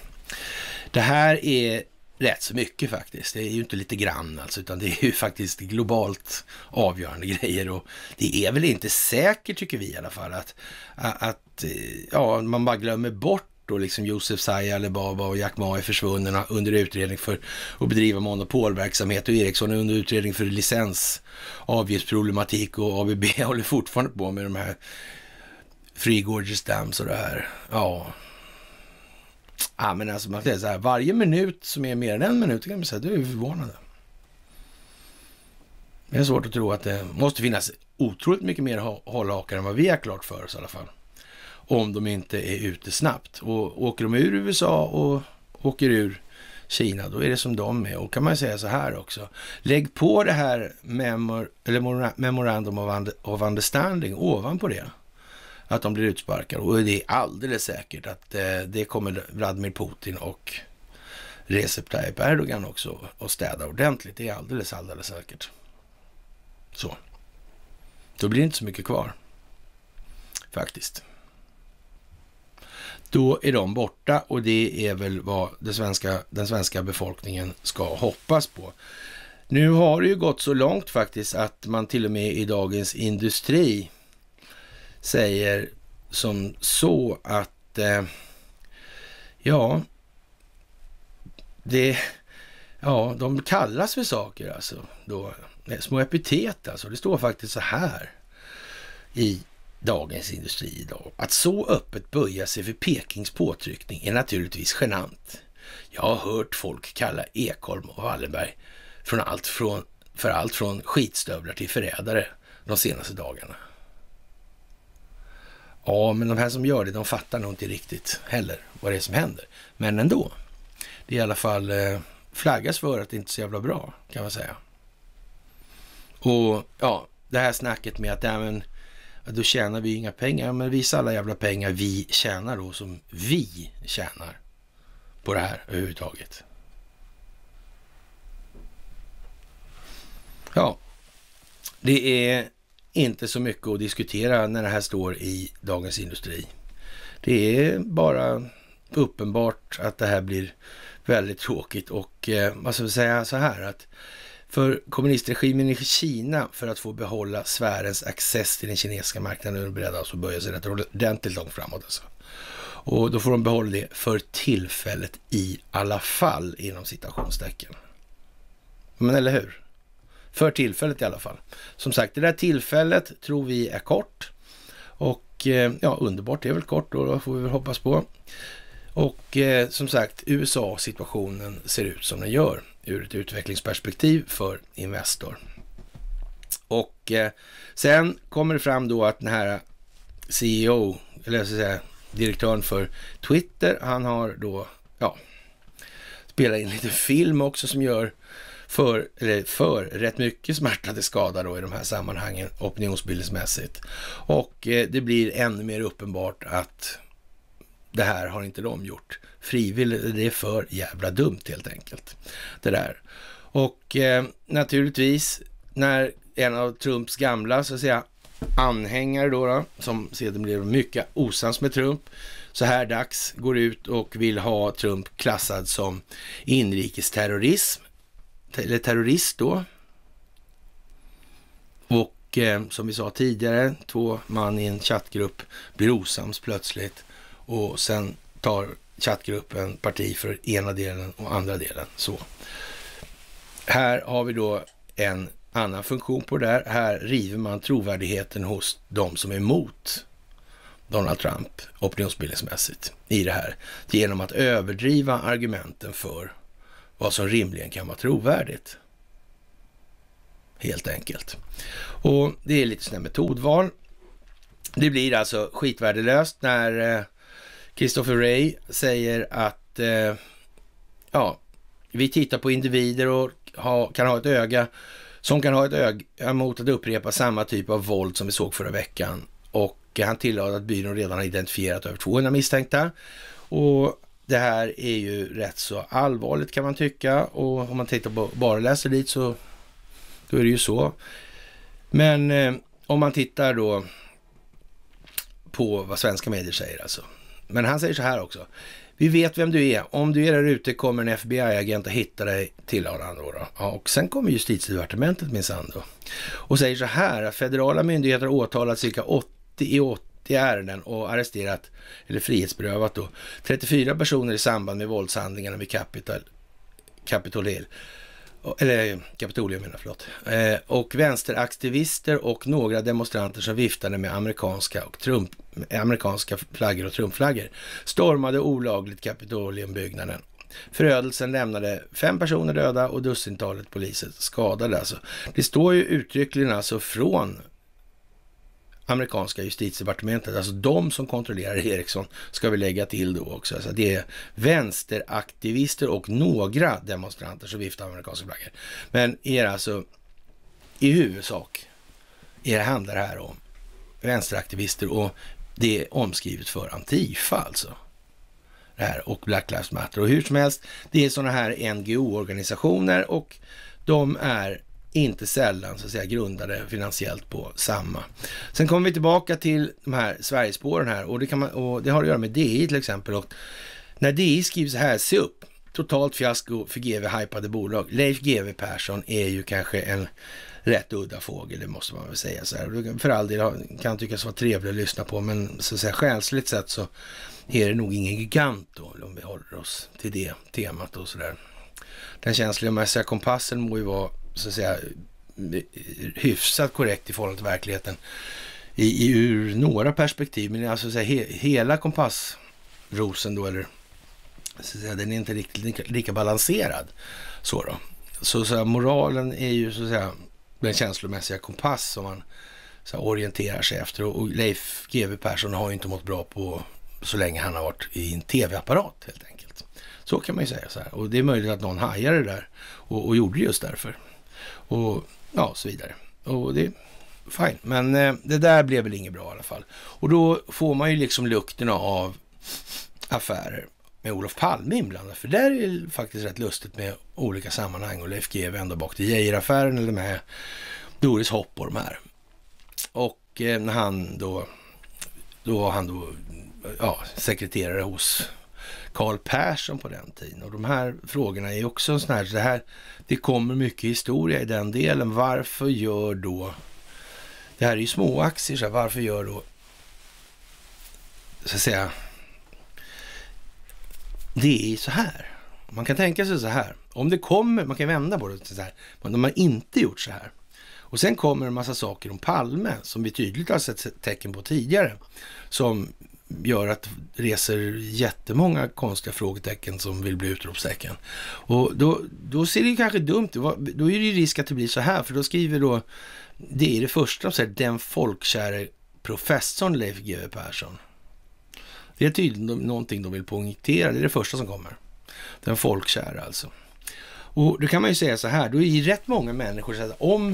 Det här är rätt så mycket faktiskt. Det är ju inte lite grann alltså, utan det är ju faktiskt globalt avgörande grejer och det är väl inte säkert, tycker vi i alla fall, att, att Eh, ja, man bara glömmer bort då liksom Josef Saja, Alibaba och Jack Ma är försvunna under utredning för att bedriva monopolverksamhet och Ericsson är under utredning för licensavgiftsproblematik och ABB håller fortfarande på med de här Free Gorges Dams och det här. Ja. ja men alltså man säger så här, varje minut som är mer än en minut, kan man säga, det är förvånande. Det är svårt att tro att det måste finnas otroligt mycket mer hållhakar än vad vi har klart för oss i alla fall om de inte är ute snabbt. Och åker de ur USA och åker ur Kina, då är det som de är. Och kan man säga så här också. Lägg på det här memor, eller memorandum of, understanding ovanpå det. Att de blir utsparkade. Och det är alldeles säkert att eh, det kommer Vladimir Putin och Recep Tayyip Erdogan också och städa ordentligt. Det är alldeles, alldeles säkert. Så. Då blir det inte så mycket kvar. Faktiskt då är de borta och det är väl vad svenska, den svenska befolkningen ska hoppas på. Nu har det ju gått så långt faktiskt att man till och med i Dagens Industri säger som så att eh, ja, det, ja, de kallas för saker alltså. Då, små epitet alltså. Det står faktiskt så här i Dagens Industri idag. Att så öppet böja sig för Pekings påtryckning är naturligtvis genant. Jag har hört folk kalla Ekholm och Wallenberg från allt från, för allt från skitstövlar till förrädare de senaste dagarna. Ja, men de här som gör det, de fattar nog inte riktigt heller vad det är som händer. Men ändå. Det är i alla fall eh, flaggas för att det inte är så jävla bra, kan man säga. Och ja, det här snacket med att ja, men, då tjänar vi inga pengar. Men visa alla jävla pengar vi tjänar då, som vi tjänar på det här överhuvudtaget. Ja, det är inte så mycket att diskutera när det här står i Dagens Industri. Det är bara uppenbart att det här blir väldigt tråkigt och eh, vad ska vi säga så här att för kommunistregimen i Kina för att få behålla sfärens access till den kinesiska marknaden. Är de beredda att böja sig rätt ordentligt långt framåt. Alltså. Och då får de behålla det för tillfället i alla fall, inom citationstecken. Men eller hur? För tillfället i alla fall. Som sagt, det där tillfället tror vi är kort. Och eh, ja, underbart det är väl kort då, då får vi väl hoppas på. Och eh, som sagt, USA-situationen ser ut som den gör ur ett utvecklingsperspektiv för Investor. Och eh, sen kommer det fram då att den här CEO, eller jag säga direktören för Twitter, han har då, ja, spelat in lite film också som gör för, eller för rätt mycket smärta till skada då i de här sammanhangen opinionsbildningsmässigt. Och eh, det blir ännu mer uppenbart att det här har inte de gjort frivilligt. Det är för jävla dumt helt enkelt. Det där. Och eh, naturligtvis när en av Trumps gamla så att säga anhängare då, då som sedan blev mycket osams med Trump, så här dags går ut och vill ha Trump klassad som inrikesterrorism, eller terrorist då. Och eh, som vi sa tidigare, två man i en chattgrupp blir osams plötsligt och sen tar chattgruppen parti för ena delen och andra delen. Så. Här har vi då en annan funktion på det där. Här river man trovärdigheten hos de som är emot Donald Trump opinionsbildningsmässigt i det här genom att överdriva argumenten för vad som rimligen kan vara trovärdigt. Helt enkelt. Och det är lite sådana metodval. Det blir alltså skitvärdelöst när eh, Christopher Ray säger att eh, ja, vi tittar på individer och ha, kan ha ett öga som kan ha ett öga mot att upprepa samma typ av våld som vi såg förra veckan. Och han tillade att byrån redan har identifierat över 200 misstänkta. Och det här är ju rätt så allvarligt kan man tycka och om man tittar på bara läser dit så då är det ju så. Men eh, om man tittar då på vad svenska medier säger alltså. Men han säger så här också. Vi vet vem du är. Om du är där ute kommer en FBI-agent att hitta dig, tillade han då. då. Ja, och sen kommer justitiedepartementet minsann då. Och säger så här att federala myndigheter har åtalat cirka 80 i 80 i ärenden och arresterat, eller frihetsberövat då, 34 personer i samband med våldshandlingarna vid Capitol, Capitol Hill eller Kapitolium menar förlåt, eh, och vänsteraktivister och några demonstranter som viftade med amerikanska, och Trump, amerikanska flaggor och Trumpflaggor stormade olagligt Kapitoliumbyggnaden. Förödelsen lämnade fem personer döda och dussintalet poliser skadade. Alltså. Det står ju uttryckligen alltså från amerikanska justitiedepartementet. Alltså de som kontrollerar Ericsson ska vi lägga till då också. Alltså det är vänsteraktivister och några demonstranter som viftar amerikanska flaggor. Men är det alltså i huvudsak är det handlar det här om vänsteraktivister och det är omskrivet för Antifa alltså. Det här och Black Lives Matter och hur som helst, det är sådana här NGO-organisationer och de är inte sällan så att säga, grundade finansiellt på samma. Sen kommer vi tillbaka till de här Sverigespåren här och det, man, och det har att göra med DI till exempel. Och när DI skriver så här, se upp, totalt fiasko för GV hypade bolag. Leif GW Persson är ju kanske en rätt udda fågel, det måste man väl säga. Så här. För all del kan tyckas vara trevlig att lyssna på, men så att säga, själsligt sett så är det nog ingen gigant då, om vi håller oss till det temat och sådär. Den känslomässiga kompassen må ju vara så att säga hyfsat korrekt i förhållande till verkligheten i, i, ur några perspektiv. Men alltså så här, he, hela kompassrosen då, eller så att säga, den är inte riktigt lika, lika balanserad. Så då. Så, så här, moralen är ju så att säga den känslomässiga kompass som man så här, orienterar sig efter. Och, och Leif GW Persson har ju inte mått bra på så länge han har varit i en tv-apparat helt enkelt. Så kan man ju säga så här. Och det är möjligt att någon hajar det där och, och gjorde det just därför och ja, så vidare. Och det fine. Men eh, det där blev väl inget bra i alla fall. Och då får man ju liksom lukten av affärer med Olof Palme inblandad. För där är det faktiskt rätt lustigt med olika sammanhang och Leif GW ända bak till Geijeraffären eller med Doris Hopp och de här. Och eh, när han då, då var han då ja, sekreterare hos Karl Persson på den tiden. Och de här frågorna är också en sån här, så det här, det kommer mycket historia i den delen. Varför gör då, det här är ju små aktier, så här, varför gör då, så att säga, det är så här. Man kan tänka sig så här, om det kommer, man kan vända på det så här, men de har inte gjort så här. Och sen kommer en massa saker om Palme som vi tydligt har sett tecken på tidigare. Som gör att reser jättemånga konstiga frågetecken som vill bli utropstecken. Och då, då ser det ju kanske dumt ut. Då är det ju risk att det blir så här, för då skriver då, det är det första de säger, den folkkäre professorn Leif GW Persson. Det är tydligen någonting de vill poängtera, det är det första som kommer. Den folkkära alltså. Och då kan man ju säga så här, då är ju rätt många människor så att om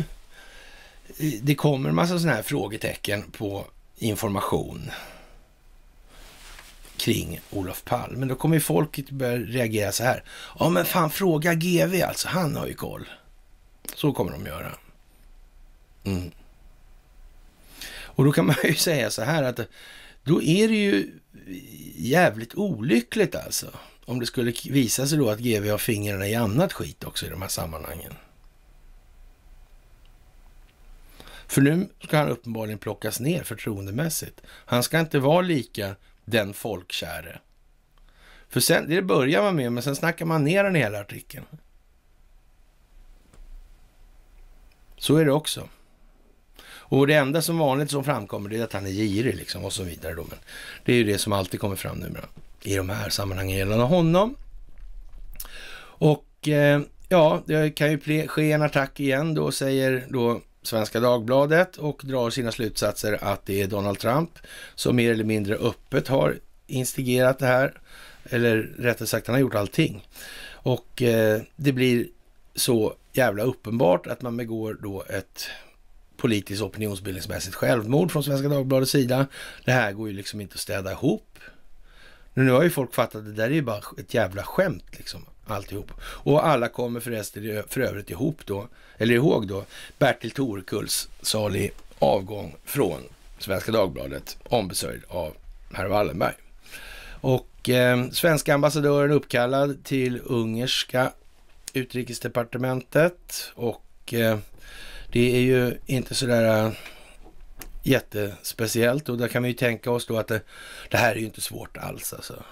eh, det kommer en massa sådana här frågetecken på information kring Olof Palme. Då kommer ju folket börja reagera så här. Ja, men fan, fråga GV alltså. Han har ju koll. Så kommer de göra. Mm. Och då kan man ju säga så här att då är det ju jävligt olyckligt alltså. Om det skulle visa sig då att GV har fingrarna i annat skit också i de här sammanhangen. För nu ska han uppenbarligen plockas ner förtroendemässigt. Han ska inte vara lika den folkkäre. För sen, det börjar man med, men sen snackar man ner den i hela artikeln. Så är det också. Och det enda som vanligt som framkommer det är att han är girig liksom och så vidare. Då. Men det är ju det som alltid kommer fram numera i de här sammanhangen gällande honom. Och eh, ja, det kan ju ske en attack igen då, säger då Svenska Dagbladet och drar sina slutsatser att det är Donald Trump som mer eller mindre öppet har instigerat det här. Eller rättare sagt, han har gjort allting. Och eh, det blir så jävla uppenbart att man begår då ett politiskt opinionsbildningsmässigt självmord från Svenska Dagbladets sida. Det här går ju liksom inte att städa ihop. Men nu har ju folk fattat att det där är ju bara ett jävla skämt liksom alltihop. Och alla kommer förresten för övrigt ihop då, eller ihåg då, Bertil Torekulls salig avgång från Svenska Dagbladet, ombesörjd av herr Wallenberg. Och eh, svenska ambassadören uppkallad till ungerska utrikesdepartementet och eh, det är ju inte sådär jättespeciellt och där kan vi ju tänka oss då att det, det här är ju inte svårt alls alltså.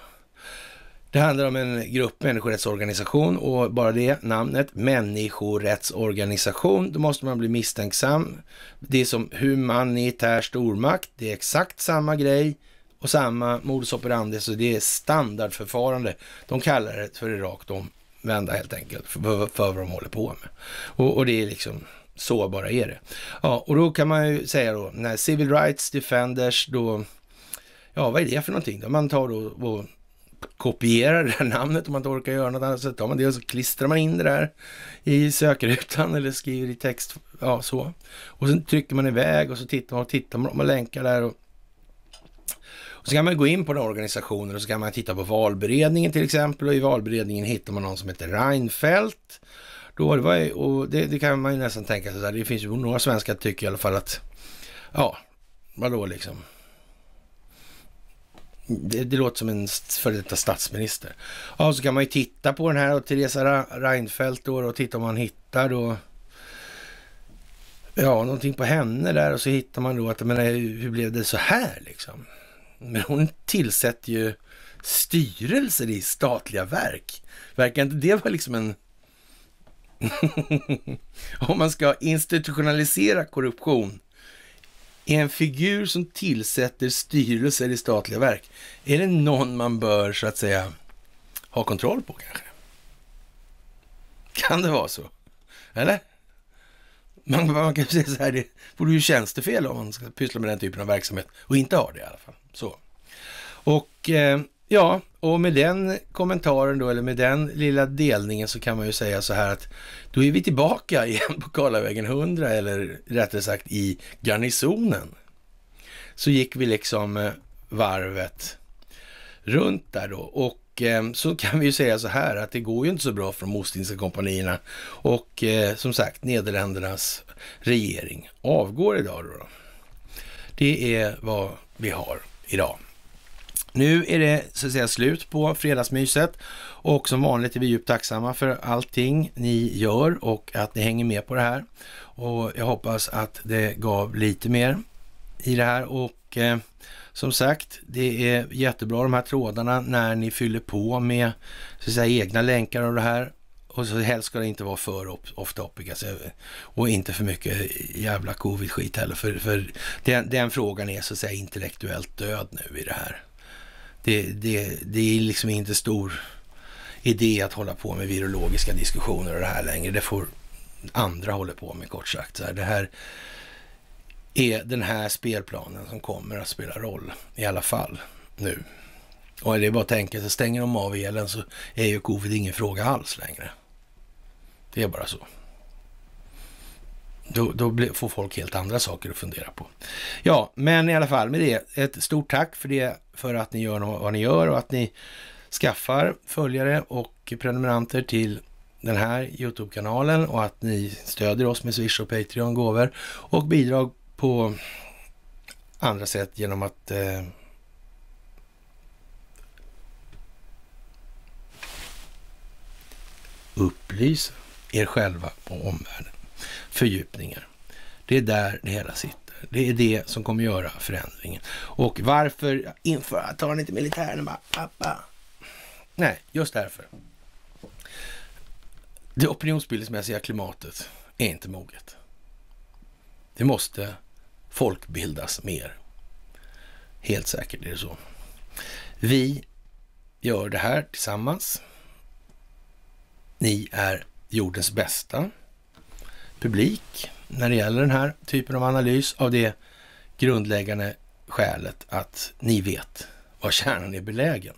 Det handlar om en grupp människorättsorganisation och bara det namnet, människorättsorganisation, då måste man bli misstänksam. Det är som humanitär stormakt, det är exakt samma grej och samma modus operandi, så det är standardförfarande. De kallar det för det rakt omvända helt enkelt, för, för vad de håller på med. Och, och det är liksom så bara är det. Ja, och då kan man ju säga då, när Civil Rights Defenders då, ja vad är det för någonting då? Man tar då och kopierar det här namnet om man inte orkar göra något annat. Så tar man det och så klistrar man in det där i sökrutan eller skriver i text, ja så. Och sen trycker man iväg och så tittar man och tittar man, man länkar där och så kan man gå in på den organisationen och så kan man titta på valberedningen till exempel och i valberedningen hittar man någon som heter Reinfeldt då. Det, var, och det, det kan man ju nästan tänka sig det finns ju några svenskar som tycker i alla fall att, ja, vadå liksom? Det, det, låter som en före detta statsminister. Ja, så kan man ju titta på den här och Theresa Reinfeldt då och titta om man hittar då ja, någonting på henne där och så hittar man då att men eh, hur blev det så här liksom? Men hon tillsätter ju styrelser i statliga verk. Verkar inte det vara liksom en Om man ska institutionalisera korruption är en figur som tillsätter styrelser i statliga verk, är det någon man bör så att säga ha kontroll på kanske? Kan det vara så? Eller? Man, man kan säga så här, det vore ju tjänstefel om man ska pyssla med den typen av verksamhet och inte har det i alla fall. Så. Och eh, ja, och med den kommentaren då, eller med den lilla delningen så kan man ju säga så här att då är vi tillbaka igen på Karlavägen 100 eller rättare sagt i garnisonen. Så gick vi liksom eh, varvet runt där då och eh, så kan vi ju säga så här att det går ju inte så bra för de Ostindiska kompanierna och eh, som sagt Nederländernas regering avgår idag då. Det är vad vi har idag. Nu är det så att säga slut på fredagsmyset och som vanligt är vi djupt tacksamma för allting ni gör och att ni hänger med på det här. Och jag hoppas att det gav lite mer i det här och eh, som sagt, det är jättebra de här trådarna när ni fyller på med så att säga egna länkar och det här. Och så helst ska det inte vara för op- ofta oppigas och inte för mycket jävla covid-skit heller. För, för den, den frågan är så att säga intellektuellt död nu i det här det, det, det är liksom inte stor idé att hålla på med virologiska diskussioner och det här längre. Det får andra hålla på med kort sagt. Så här, det här är den här spelplanen som kommer att spela roll i alla fall nu. Och det är bara att tänka sig, stänger de av elen så är ju covid ingen fråga alls längre. Det är bara så då, då, får folk helt andra saker att fundera på. Ja, men i alla fall med det, ett stort tack för det, för att ni gör vad ni gör och att ni skaffar följare och prenumeranter till den här Youtube-kanalen och att ni stödjer oss med Swish och Patreon, gåvor och bidrag på andra sätt genom att eh, upplysa er själva och omvärlden fördjupningar. Det är där det hela sitter. Det är det som kommer göra förändringen. Och varför inför tar han inte militären bara, pappa? Nej, just därför. Det opinionsbildningsmässiga klimatet är inte moget. Det måste folkbildas mer. Helt säkert är det så. Vi gör det här tillsammans. Ni är jordens bästa publik när det gäller den här typen av analys av det grundläggande skälet att ni vet var kärnan är belägen.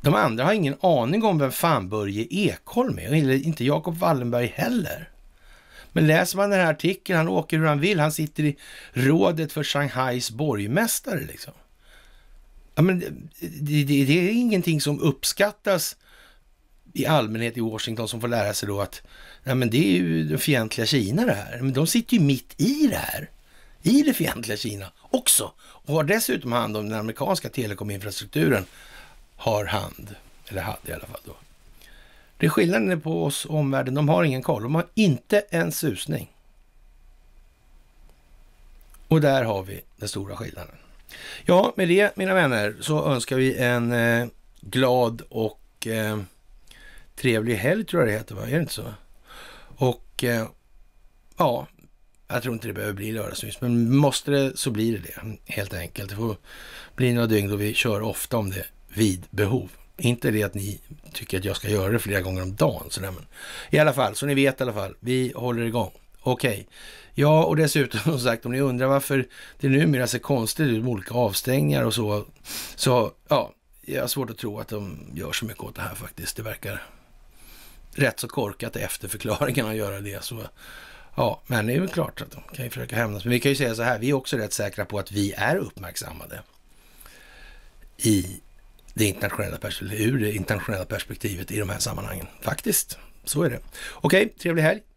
De andra har ingen aning om vem fan Börje Ekholm är, eller inte Jacob Wallenberg heller. Men läser man den här artikeln, han åker hur han vill, han sitter i rådet för Shanghais borgmästare liksom. Ja, men det, det, det är ingenting som uppskattas i allmänhet i Washington som får lära sig då att ja, men det är ju det fientliga Kina det här. Men de sitter ju mitt i det här, i det fientliga Kina också. Och har dessutom hand om den amerikanska telekominfrastrukturen. Har hand, eller hade i alla fall då. Det är skillnaden på oss och omvärlden, de har ingen koll. De har inte en susning. Och där har vi den stora skillnaden. Ja, med det mina vänner så önskar vi en eh, glad och eh, Trevlig helg tror jag det heter, va? Är det inte så? Och eh, ja, jag tror inte det behöver bli lördagsmys, men måste det så blir det det helt enkelt. Det får bli några dygn då vi kör ofta om det vid behov. Inte det att ni tycker att jag ska göra det flera gånger om dagen sådär, men i alla fall, så ni vet i alla fall, vi håller igång. Okej. Okay. Ja, och dessutom som sagt, om ni undrar varför det numera ser konstigt ut med olika avstängningar och så, så ja, jag har svårt att tro att de gör så mycket åt det här faktiskt. Det verkar rätt så korkat efter förklaringen att göra det. Så, ja, men det är väl klart att de kan ju försöka hämnas. Men vi kan ju säga så här, vi är också rätt säkra på att vi är uppmärksammade i det internationella perspektivet, ur det internationella perspektivet i de här sammanhangen. Faktiskt, så är det. Okej, trevlig helg.